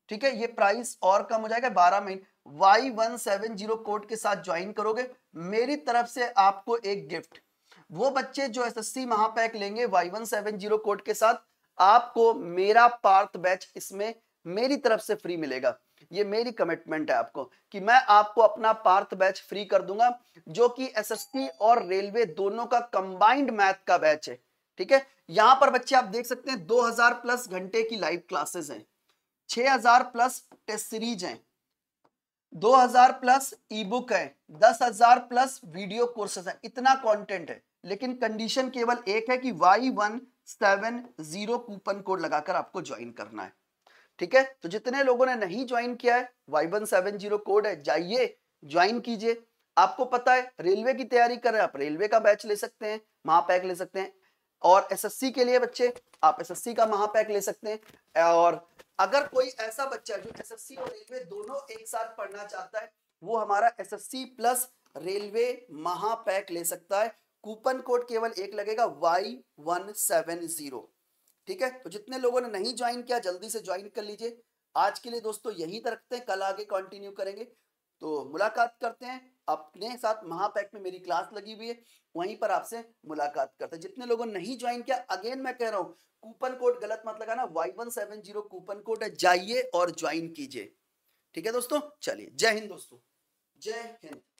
ठीक है ये प्राइस और कम हो जाएगा बारह महीने Y one seven zero code के साथ ज्वाइन करोगे मेरी तरफ से आपको एक गिफ्ट वो बच्चे जो एस एस सी महापैक लेंगे Y one seven zero code के साथ आपको मेरा पार्थ बैच इसमें मेरी तरफ से फ्री मिलेगा ये मेरी कमिटमेंट है आपको कि मैं आपको अपना पार्थ बैच फ्री कर दूंगा जो कि एसएससी और रेलवे दोनों का कंबाइंड मैथ का बैच है ठीक है यहां पर बच्चे आप देख सकते हैं 2000 प्लस घंटे की लाइव क्लासेस हैं 6000 प्लस टेस्ट सीरीज हैं 2000 प्लस ई बुक है 10000 प्लस वीडियो कोर्सेज है इतना कॉन्टेंट है लेकिन कंडीशन केवल एक है कि Y one seven zero coupon code लगाकर आपको ज्वाइन करना है ठीक है तो जितने लोगों ने नहीं ज्वाइन किया है वन सेवन जीरो कोड है जाइए ज्वाइन कीजिए आपको पता है रेलवे की तैयारी कर रहे हैं आप रेलवे का बैच ले सकते हैं महापैक ले सकते हैं और एसएससी के लिए बच्चे आप एसएससी का महापैक ले सकते हैं और अगर कोई ऐसा बच्चा जो एसएससी और रेलवे दोनों एक साथ पढ़ना चाहता है वो हमारा एसएससी प्लस रेलवे महापैक ले सकता है कूपन कोड केवल एक लगेगा वाई वन सेवन जीरो ठीक है तो जितने लोगों ने नहीं ज्वाइन किया जल्दी से ज्वाइन कर लीजिए आज के लिए दोस्तों यहीं तक रखते हैं कल आगे कंटिन्यू करेंगे तो मुलाकात करते हैं अपने साथ महापैक में मेरी क्लास लगी हुई है वहीं पर आपसे मुलाकात करते हैं जितने लोगों ने नहीं ज्वाइन किया अगेन मैं कह रहा हूँ कूपन कोड गलत मत लगाना Y one seven zero coupon code है जाइए और ज्वाइन कीजिए ठीक है दोस्तों चलिए जय हिंद दोस्तों जय हिंद